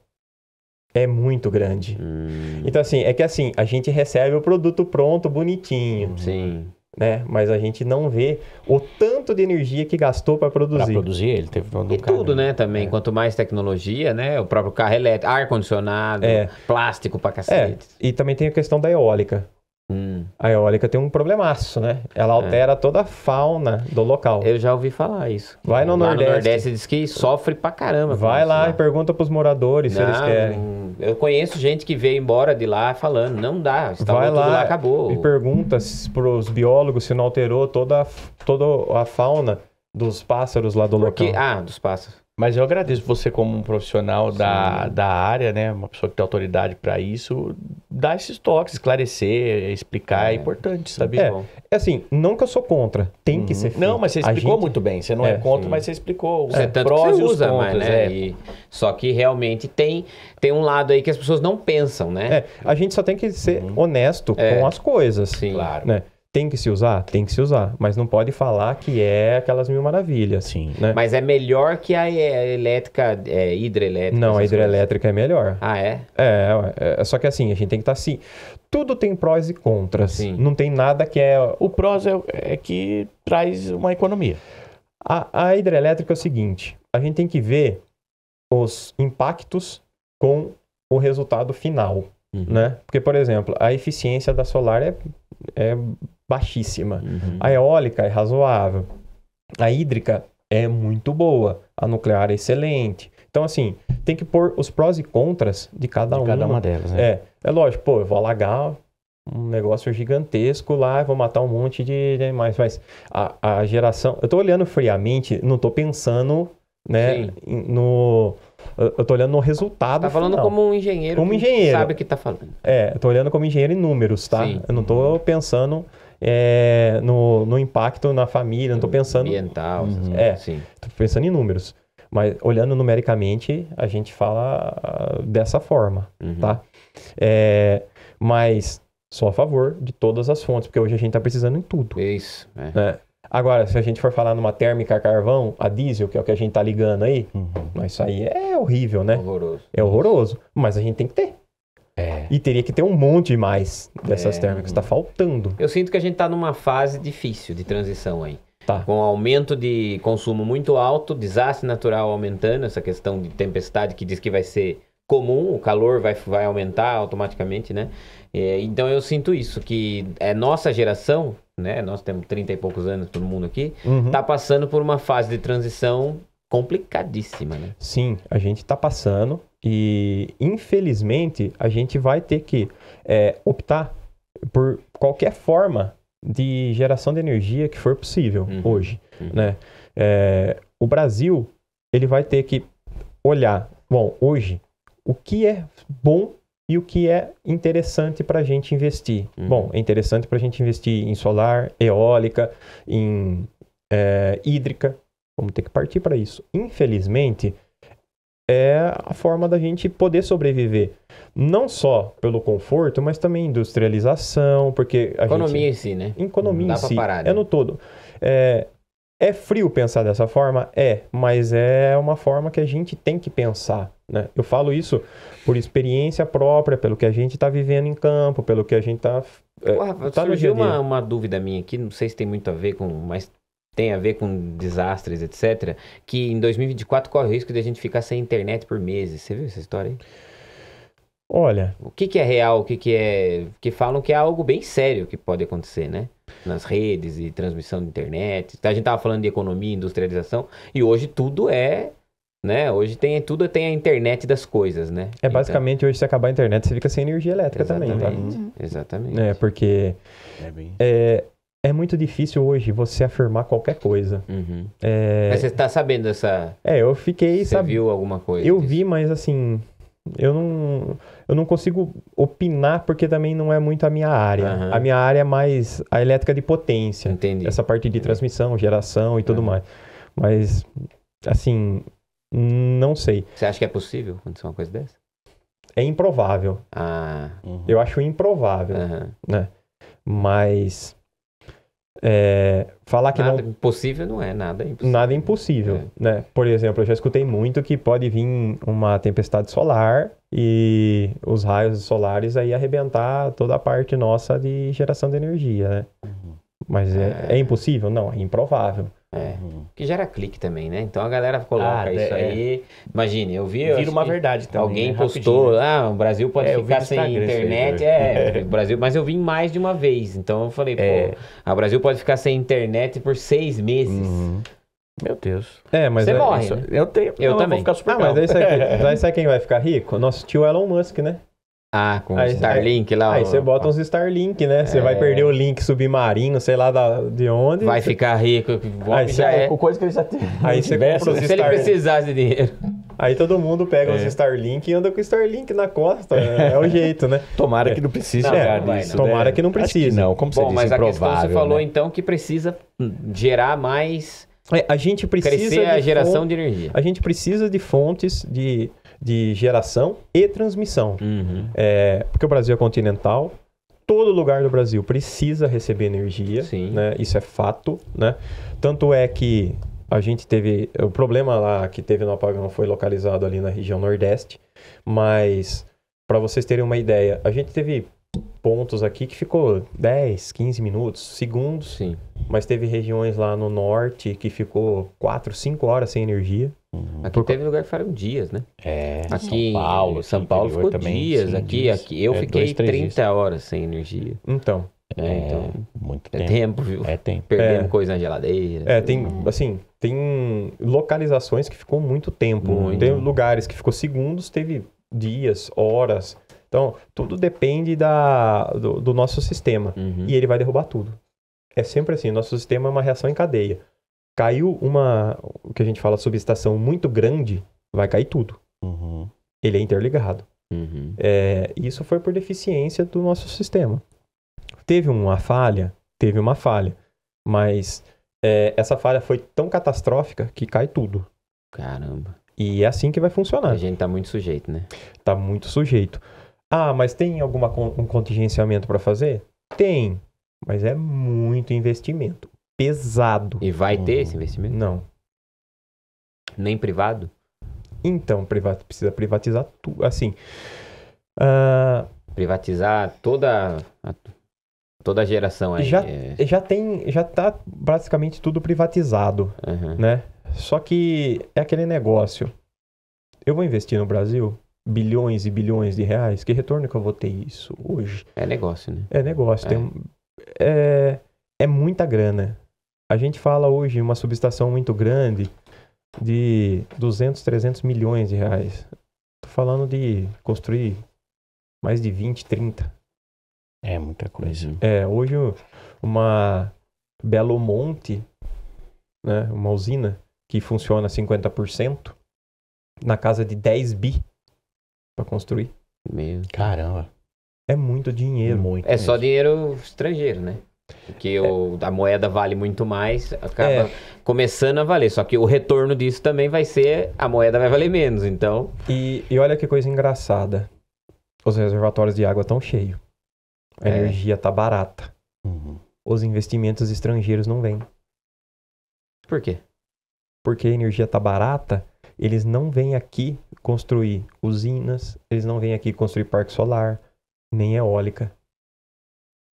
é muito grande. Hum. Então, assim, é que assim, a gente recebe o produto pronto, bonitinho. Uhum. Sim. Né? Mas a gente não vê o tanto de energia que gastou para produzir. Para produzir, ele teve todo um E tudo, né, também. É. Quanto mais tecnologia, né? O próprio carro elétrico, ar-condicionado, é. plástico para cacete. É. E também tem a questão da eólica. Hum. A eólica tem um problemaço, né? Ela é. altera é. toda a fauna do local. Eu já ouvi falar isso. Vai no lá Nordeste. No Nordeste diz que sofre pra caramba. Vai lá, né? e pergunta pros moradores não, se eles querem. Eu conheço gente que veio embora de lá falando, não dá, está Vai lá, lá, acabou. E pergunta pros biólogos se não alterou toda, toda a fauna dos pássaros lá do Porque, local. Ah, dos pássaros. Mas eu agradeço você como um profissional da, da área, né? Uma pessoa que tem autoridade para isso, dar esses toques, esclarecer, explicar, é, é importante, é sabe? É, é, assim, não que eu sou contra, tem uhum. que ser feito. Não, mas você explicou gente... muito bem, você não é, é contra, Sim. mas você explicou os é, tanto prós que usa, mas, né? E... Só que realmente tem, tem um lado aí que as pessoas não pensam, né? É, a gente só tem que ser uhum. honesto com as coisas. Sim. Claro. Né? Tem que se usar? Tem que se usar. Mas não pode falar que é aquelas mil maravilhas. Sim. Né? Mas é melhor que a é, elétrica, é, hidrelétrica? Não, a hidrelétrica coisas. é melhor. Ah, é? é? é? É, Só que assim, a gente tem que estar tá, assim. Tudo tem prós e contras. Sim. Não tem nada que é. O prós é, é que traz uma economia. A, a hidrelétrica é o seguinte: a gente tem que ver os impactos com o resultado final. Uhum. Né? Porque, por exemplo, a eficiência da solar é, é baixíssima. Uhum. A eólica é razoável. A hídrica é muito boa. A nuclear é excelente. Então, assim, tem que pôr os prós e contras de cada, de uma. cada uma delas, né? É, é lógico, pô, eu vou alagar um negócio gigantesco lá, vou matar um monte de animais, mas a, a geração... Eu tô olhando friamente, não tô pensando, né, Sim. no... Eu tô olhando no resultado Tá falando final. como um engenheiro como engenheiro. sabe o que tá falando. É, eu tô olhando como engenheiro em números, tá? Sim. Eu não tô uhum. pensando é, no, no impacto na família, não estou pensando... Ambiental. Uhum. É, estou pensando em números. Mas olhando numericamente, a gente fala ah, dessa forma, uhum. tá? É, mas sou a favor de todas as fontes, porque hoje a gente está precisando em tudo. Isso, é. né? Agora, se a gente for falar numa térmica a carvão, a diesel, que é o que a gente está ligando aí, uhum. isso aí é horrível, né? Horroroso. É horroroso, mas a gente tem que ter. É. E teria que ter um monte mais dessas é. térmicas. Está faltando. Eu sinto que a gente está numa fase difícil de transição aí. Tá. Com aumento de consumo muito alto, desastre natural aumentando, essa questão de tempestade que diz que vai ser comum, o calor vai, vai aumentar automaticamente, né? É, então eu sinto isso, que é nossa geração, né? Nós temos 30 e poucos anos, todo mundo aqui, uhum. tá passando por uma fase de transição complicadíssima, né? Sim, a gente tá passando. E infelizmente a gente vai ter que é, optar por qualquer forma de geração de energia que for possível uhum. hoje, uhum. né? É, o Brasil ele vai ter que olhar, bom, hoje o que é bom e o que é interessante para a gente investir. Uhum. Bom, é interessante para a gente investir em solar, eólica, em é, hídrica. Vamos ter que partir para isso. Infelizmente, é a forma da gente poder sobreviver. Não só pelo conforto, mas também industrialização, porque a Economia gente... em si, né? Economia Não Dá em si. Parar, é né? É no todo. É... é frio pensar dessa forma? É, mas é uma forma que a gente tem que pensar. Né? Eu falo isso por experiência própria, pelo que a gente está vivendo em campo, pelo que a gente está. É, Ué, tá surgiu uma, uma dúvida minha aqui, não sei se tem muito a ver com. Mas tem a ver com desastres, etc., que em 2024 corre o risco de a gente ficar sem internet por meses. Você viu essa história aí? Olha. O que, que é real, o que, que é. Que falam que é algo bem sério que pode acontecer, né? Nas redes e transmissão de internet. A gente tava falando de economia, industrialização, e hoje tudo é né? Hoje tem tudo tem a internet das coisas, né? É basicamente então... hoje se acabar a internet você fica sem energia elétrica né? exatamente, também, tá? Exatamente. É porque é, bem... é, é muito difícil hoje você afirmar qualquer coisa. Uhum. É... Mas você está sabendo dessa. É, eu fiquei. Você sab... viu alguma coisa? Eu disso? vi, mas assim. Eu não, eu não consigo opinar porque também não é muito a minha área. Uhum. A minha área é mais a elétrica de potência. Entendi. Essa parte de transmissão, geração e tudo uhum. mais. Mas, assim, não sei. Você acha que é possível acontecer uma coisa dessa? É improvável. Ah. Eu acho improvável, né? Mas é, falar que nada não. Possível não é, nada é impossível. Nada impossível, é. né? Por exemplo, eu já escutei muito que pode vir uma tempestade solar e os raios solares aí arrebentar toda a parte nossa de geração de energia, né? Uhum. Mas é, é, é impossível? Não, é improvável. É, uhum. que gera clique também, né? Então a galera coloca ah, isso é, é. aí. Imagine, eu vi. Vira vi uma verdade também. Alguém né? postou, né? ah, o Brasil pode é, ficar sem Instagram, internet. É, o Brasil, mas eu vi mais de uma vez. Então eu falei, pô, é. ah, o Brasil pode ficar sem internet por seis meses. Uhum. Meu Deus. É, mas você é morre. Isso, né? Eu tenho. Eu não, também. Eu vou ficar super ah, mas daí sabe, aí sabe quem vai ficar rico? Nosso tio Elon Musk, né? Ah, com aí, Starlink lá. Aí você bota uns Starlink, né? Você é... vai perder o link submarino, sei lá da, de onde. Vai ficar rico. Aí você, já é, é. Com coisa que ele já tem. Aí você compra os Se ele precisasse de dinheiro. Aí todo mundo pega é. os Starlink e anda com o Starlink na costa. É, é o jeito, né? Tomara que não precise não, Tomara né? que não precise. Que não, como você Bom, disse, mas a questão você falou né? então que precisa gerar mais... É, a gente precisa... Crescer a geração fonte... de energia. A gente precisa de fontes de de geração e transmissão. Uhum. É, porque o Brasil é continental, todo lugar do Brasil precisa receber energia, né? isso é fato. Né? Tanto é que a gente teve. O problema lá que teve no apagão foi localizado ali na região Nordeste, mas para vocês terem uma ideia, a gente teve pontos aqui que ficou 10, 15 minutos, segundos. Sim. Mas teve regiões lá no norte que ficou 4, 5 horas sem energia. Uhum. Aqui Por... teve lugar que ficaram dias, né? É, aqui São Paulo, São Paulo ficou também, dias, sim, aqui, dias. aqui. Eu é, fiquei dois, 30 dias. horas sem energia. Então. É, é então, muito é tempo. É tempo, viu? É tempo. Perdendo é. coisa na geladeira. É, tem, uhum. assim, tem localizações que ficou muito tempo. Muito. Tem lugares que ficou segundos, teve dias, horas. Então, tudo depende da, do, do nosso sistema. Uhum. E ele vai derrubar tudo. É sempre assim, nosso sistema é uma reação em cadeia. Caiu uma, o que a gente fala, subestação muito grande, vai cair tudo. Uhum. Ele é interligado. Uhum. É, isso foi por deficiência do nosso sistema. Teve uma falha, teve uma falha, mas é, essa falha foi tão catastrófica que cai tudo. Caramba. E é assim que vai funcionar. A gente tá muito sujeito, né? Tá muito sujeito. Ah, mas tem alguma um contingenciamento para fazer? Tem, mas é muito investimento pesado. E vai ter uhum. esse investimento? Não. Nem privado? Então, privado, precisa privatizar tudo. Assim. Uh... Privatizar toda a, toda a geração aí. Já, é... já tem. Já tá basicamente tudo privatizado. Uhum. né? Só que é aquele negócio. Eu vou investir no Brasil bilhões e bilhões de reais. Que retorno que eu vou ter isso hoje? É negócio, né? É negócio. É, tem, é, é muita grana. A gente fala hoje uma subestação muito grande de 200, 300 milhões de reais. Tô falando de construir mais de 20, 30. É muita coisa. É, hoje uma Belo Monte, né, uma usina que funciona 50%, na casa de 10 bi para construir. Meu. Caramba. É muito dinheiro. Muito é mesmo. só dinheiro estrangeiro, né? Porque o, a moeda vale muito mais, acaba é. começando a valer. Só que o retorno disso também vai ser a moeda vai valer menos, então. E, e olha que coisa engraçada. Os reservatórios de água estão cheios. A é. energia tá barata. Uhum. Os investimentos estrangeiros não vêm. Por quê? Porque a energia tá barata, eles não vêm aqui construir usinas, eles não vêm aqui construir parque solar, nem eólica.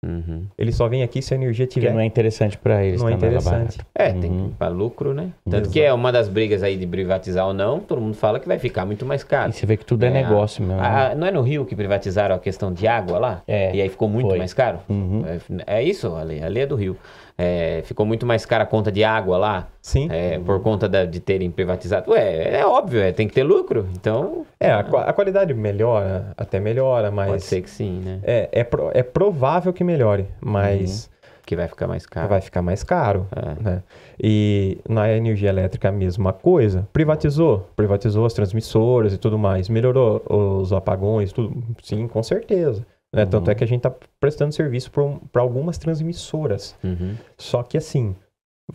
Uhum. Ele só vem aqui se a energia tiver. não é interessante para eles. Não é interessante. É, uhum. tem para lucro, né? Tanto Exato. que é uma das brigas aí de privatizar ou não. Todo mundo fala que vai ficar muito mais caro. E você vê que tudo é, é negócio, a, meu. A, ah, não é no Rio que privatizaram a questão de água lá? É. E aí ficou muito foi. mais caro. Uhum. É, é, isso, a lei, a lei é do Rio. É, ficou muito mais cara a conta de água lá. Sim. É, por conta da, de terem privatizado. Ué, é óbvio, é, tem que ter lucro. Então. É, a, a qualidade melhora, até melhora, mas. Pode ser que sim, né? É, é, pro, é provável que melhore, mas. Uhum. Que vai ficar mais caro. Vai ficar mais caro. É. Né? E na energia elétrica a mesma coisa. Privatizou? Privatizou as transmissoras e tudo mais. Melhorou os apagões, tudo. Sim, com certeza. Né? Uhum. Tanto é que a gente está prestando serviço para algumas transmissoras. Uhum. Só que assim,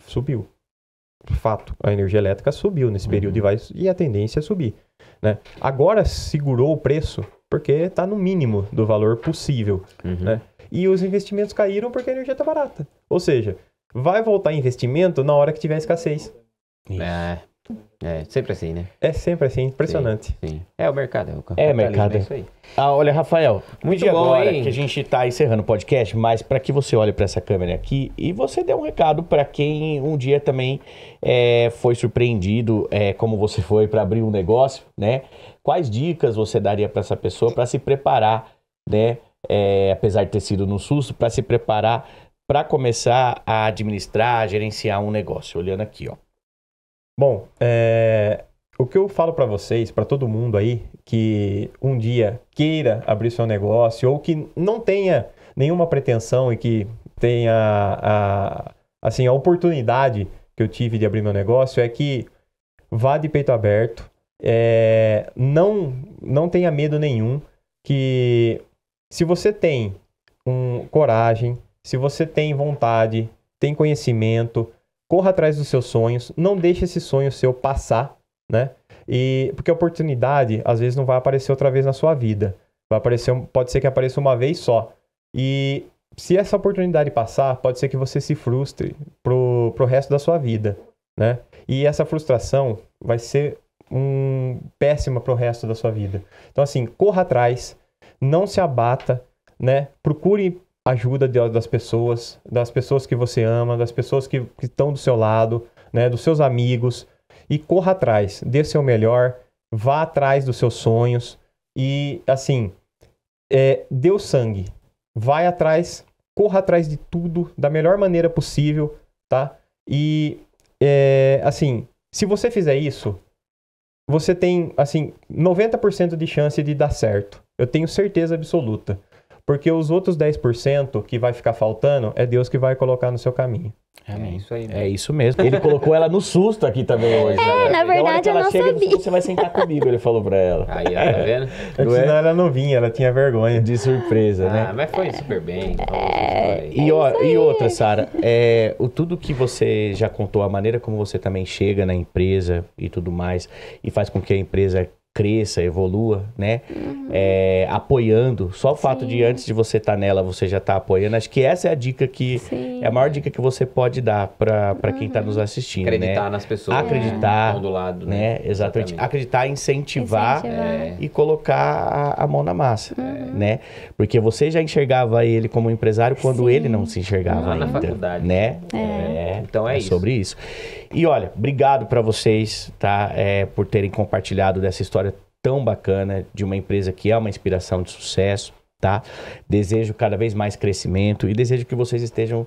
subiu. Fato, a energia elétrica subiu nesse período e, uhum. vai, e a tendência é subir. Né? Agora segurou o preço porque está no mínimo do valor possível. Uhum. Né? E os investimentos caíram porque a energia está barata. Ou seja, vai voltar investimento na hora que tiver escassez. É, é, sempre assim, né? É sempre assim, impressionante. Sim, sim. É o mercado, é o É mercado. É isso aí. Ah, olha, Rafael, um muito dia bom, agora hein? que a gente está encerrando o podcast, mas para que você olhe para essa câmera aqui e você dê um recado para quem um dia também é, foi surpreendido, é, como você foi para abrir um negócio, né? Quais dicas você daria para essa pessoa para se preparar, né? É, apesar de ter sido no susto, para se preparar para começar a administrar, a gerenciar um negócio, olhando aqui, ó. Bom, é, o que eu falo para vocês, para todo mundo aí que um dia queira abrir seu negócio ou que não tenha nenhuma pretensão e que tenha a, assim, a oportunidade que eu tive de abrir meu negócio é que vá de peito aberto, é, não, não tenha medo nenhum, que se você tem um, coragem, se você tem vontade, tem conhecimento, corra atrás dos seus sonhos, não deixe esse sonho seu passar, né? E porque a oportunidade às vezes não vai aparecer outra vez na sua vida. Vai aparecer, pode ser que apareça uma vez só. E se essa oportunidade passar, pode ser que você se frustre pro, pro resto da sua vida, né? E essa frustração vai ser um péssima pro resto da sua vida. Então assim, corra atrás, não se abata, né? Procure ajuda de, das pessoas, das pessoas que você ama, das pessoas que, estão do seu lado, né, dos seus amigos. E corra atrás, dê seu melhor, vá atrás dos seus sonhos e, assim, é, dê o sangue. Vai atrás, corra atrás de tudo da melhor maneira possível, tá? E, é, assim, se você fizer isso, você tem, assim, 90% de chance de dar certo. Eu tenho certeza absoluta. Porque os outros 10% que vai ficar faltando é Deus que vai colocar no seu caminho. É, É isso aí. Né? É isso mesmo. Ele colocou ela no susto aqui também é, hoje. É, né? na verdade, eu não chega, sabia. Você vai sentar comigo, ele falou pra ela. Aí, ó, tá vendo? É não é? Senão ela não vinha, ela tinha vergonha. De surpresa, né? ah, né? mas foi super bem. É, e, ó, e outra, Sara, é, o tudo que você já contou, a maneira como você também chega na empresa e tudo mais, e faz com que a empresa cresça, evolua, né? Uhum. É, apoiando. Só o fato Sim. de antes de você estar tá nela, você já tá apoiando. Acho que essa é a dica que Sim. é a maior dica que você pode dar para tá uhum. quem está nos assistindo. Né? Acreditar né? nas pessoas. Acreditar. Né? Do lado, né? né? Exatamente. Exatamente. Acreditar, incentivar, é. e colocar a, a, mão na massa, uhum. né? Porque você já enxergava ele como empresário quando Sim. ele não se enxergava ainda, na faculdade. né? É. É, então é, é, isso. Sobre isso. E olha, obrigado para vocês, tá? É, por terem compartilhado dessa história tão bacana de uma empresa que é uma inspiração de sucesso, tá? Desejo cada vez mais crescimento e desejo que vocês estejam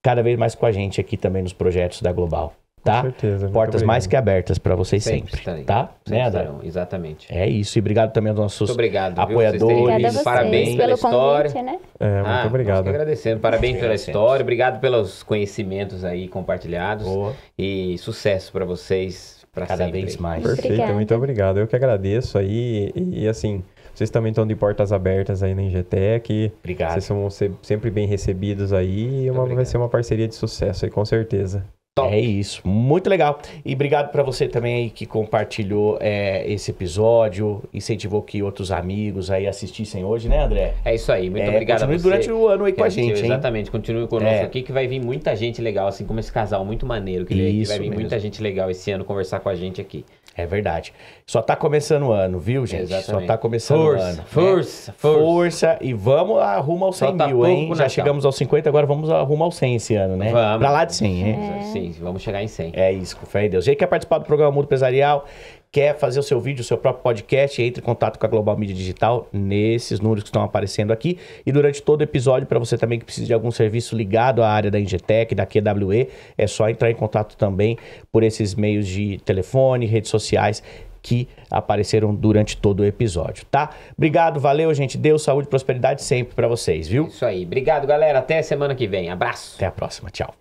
cada vez mais com a gente aqui também nos projetos da Global tá? Certeza, Portas mais que abertas para vocês sempre, sempre tá? Sempre né, serão, exatamente. É isso, e obrigado também aos nossos obrigado, apoiadores. parabéns pela história. né? é, muito ah, obrigado. Agradecendo, parabéns pela história, obrigado pelos conhecimentos aí compartilhados Boa. e sucesso para vocês para cada sempre. vez mais. Perfeito, Obrigada. muito obrigado. Eu que agradeço aí e, e assim, vocês também estão de portas abertas aí na Ingetec. Obrigado. Vocês vão ser sempre bem recebidos aí e uma, vai ser uma parceria de sucesso aí, com certeza. É isso, muito legal. E obrigado para você também aí que compartilhou é, esse episódio, incentivou que outros amigos aí assistissem hoje, né, André? É isso aí, muito é, obrigado a você. durante o ano aí com a gente, Hein? Exatamente, continue conosco é. aqui que vai vir muita gente legal, assim como esse casal muito maneiro que, isso, vai vir mesmo. muita gente legal esse ano conversar com a gente aqui. É verdade. Só tá começando o ano, viu, gente? Exatamente. Só tá começando força, o ano. Força, né? força. Força e vamos arrumar aos 100 tá mil, hein? Já chegamos aos 50, agora vamos arrumar aos 100 esse ano, né? Vamos. Pra lá de 100, hein? É. Sim, vamos chegar em 100. É isso, com fé em Deus. E aí quer participar do programa Mundo Empresarial? Quer fazer o seu vídeo, o seu próprio podcast? Entre em contato com a Global Mídia Digital nesses números que estão aparecendo aqui. E durante todo o episódio, para você também que precisa de algum serviço ligado à área da Ingetec, da QWE, é só entrar em contato também por esses meios de telefone, redes sociais que apareceram durante todo o episódio, tá? Obrigado, valeu, gente. Deus, saúde e prosperidade sempre para vocês, viu? Isso aí. Obrigado, galera. Até semana que vem. Abraço. Até a próxima. Tchau.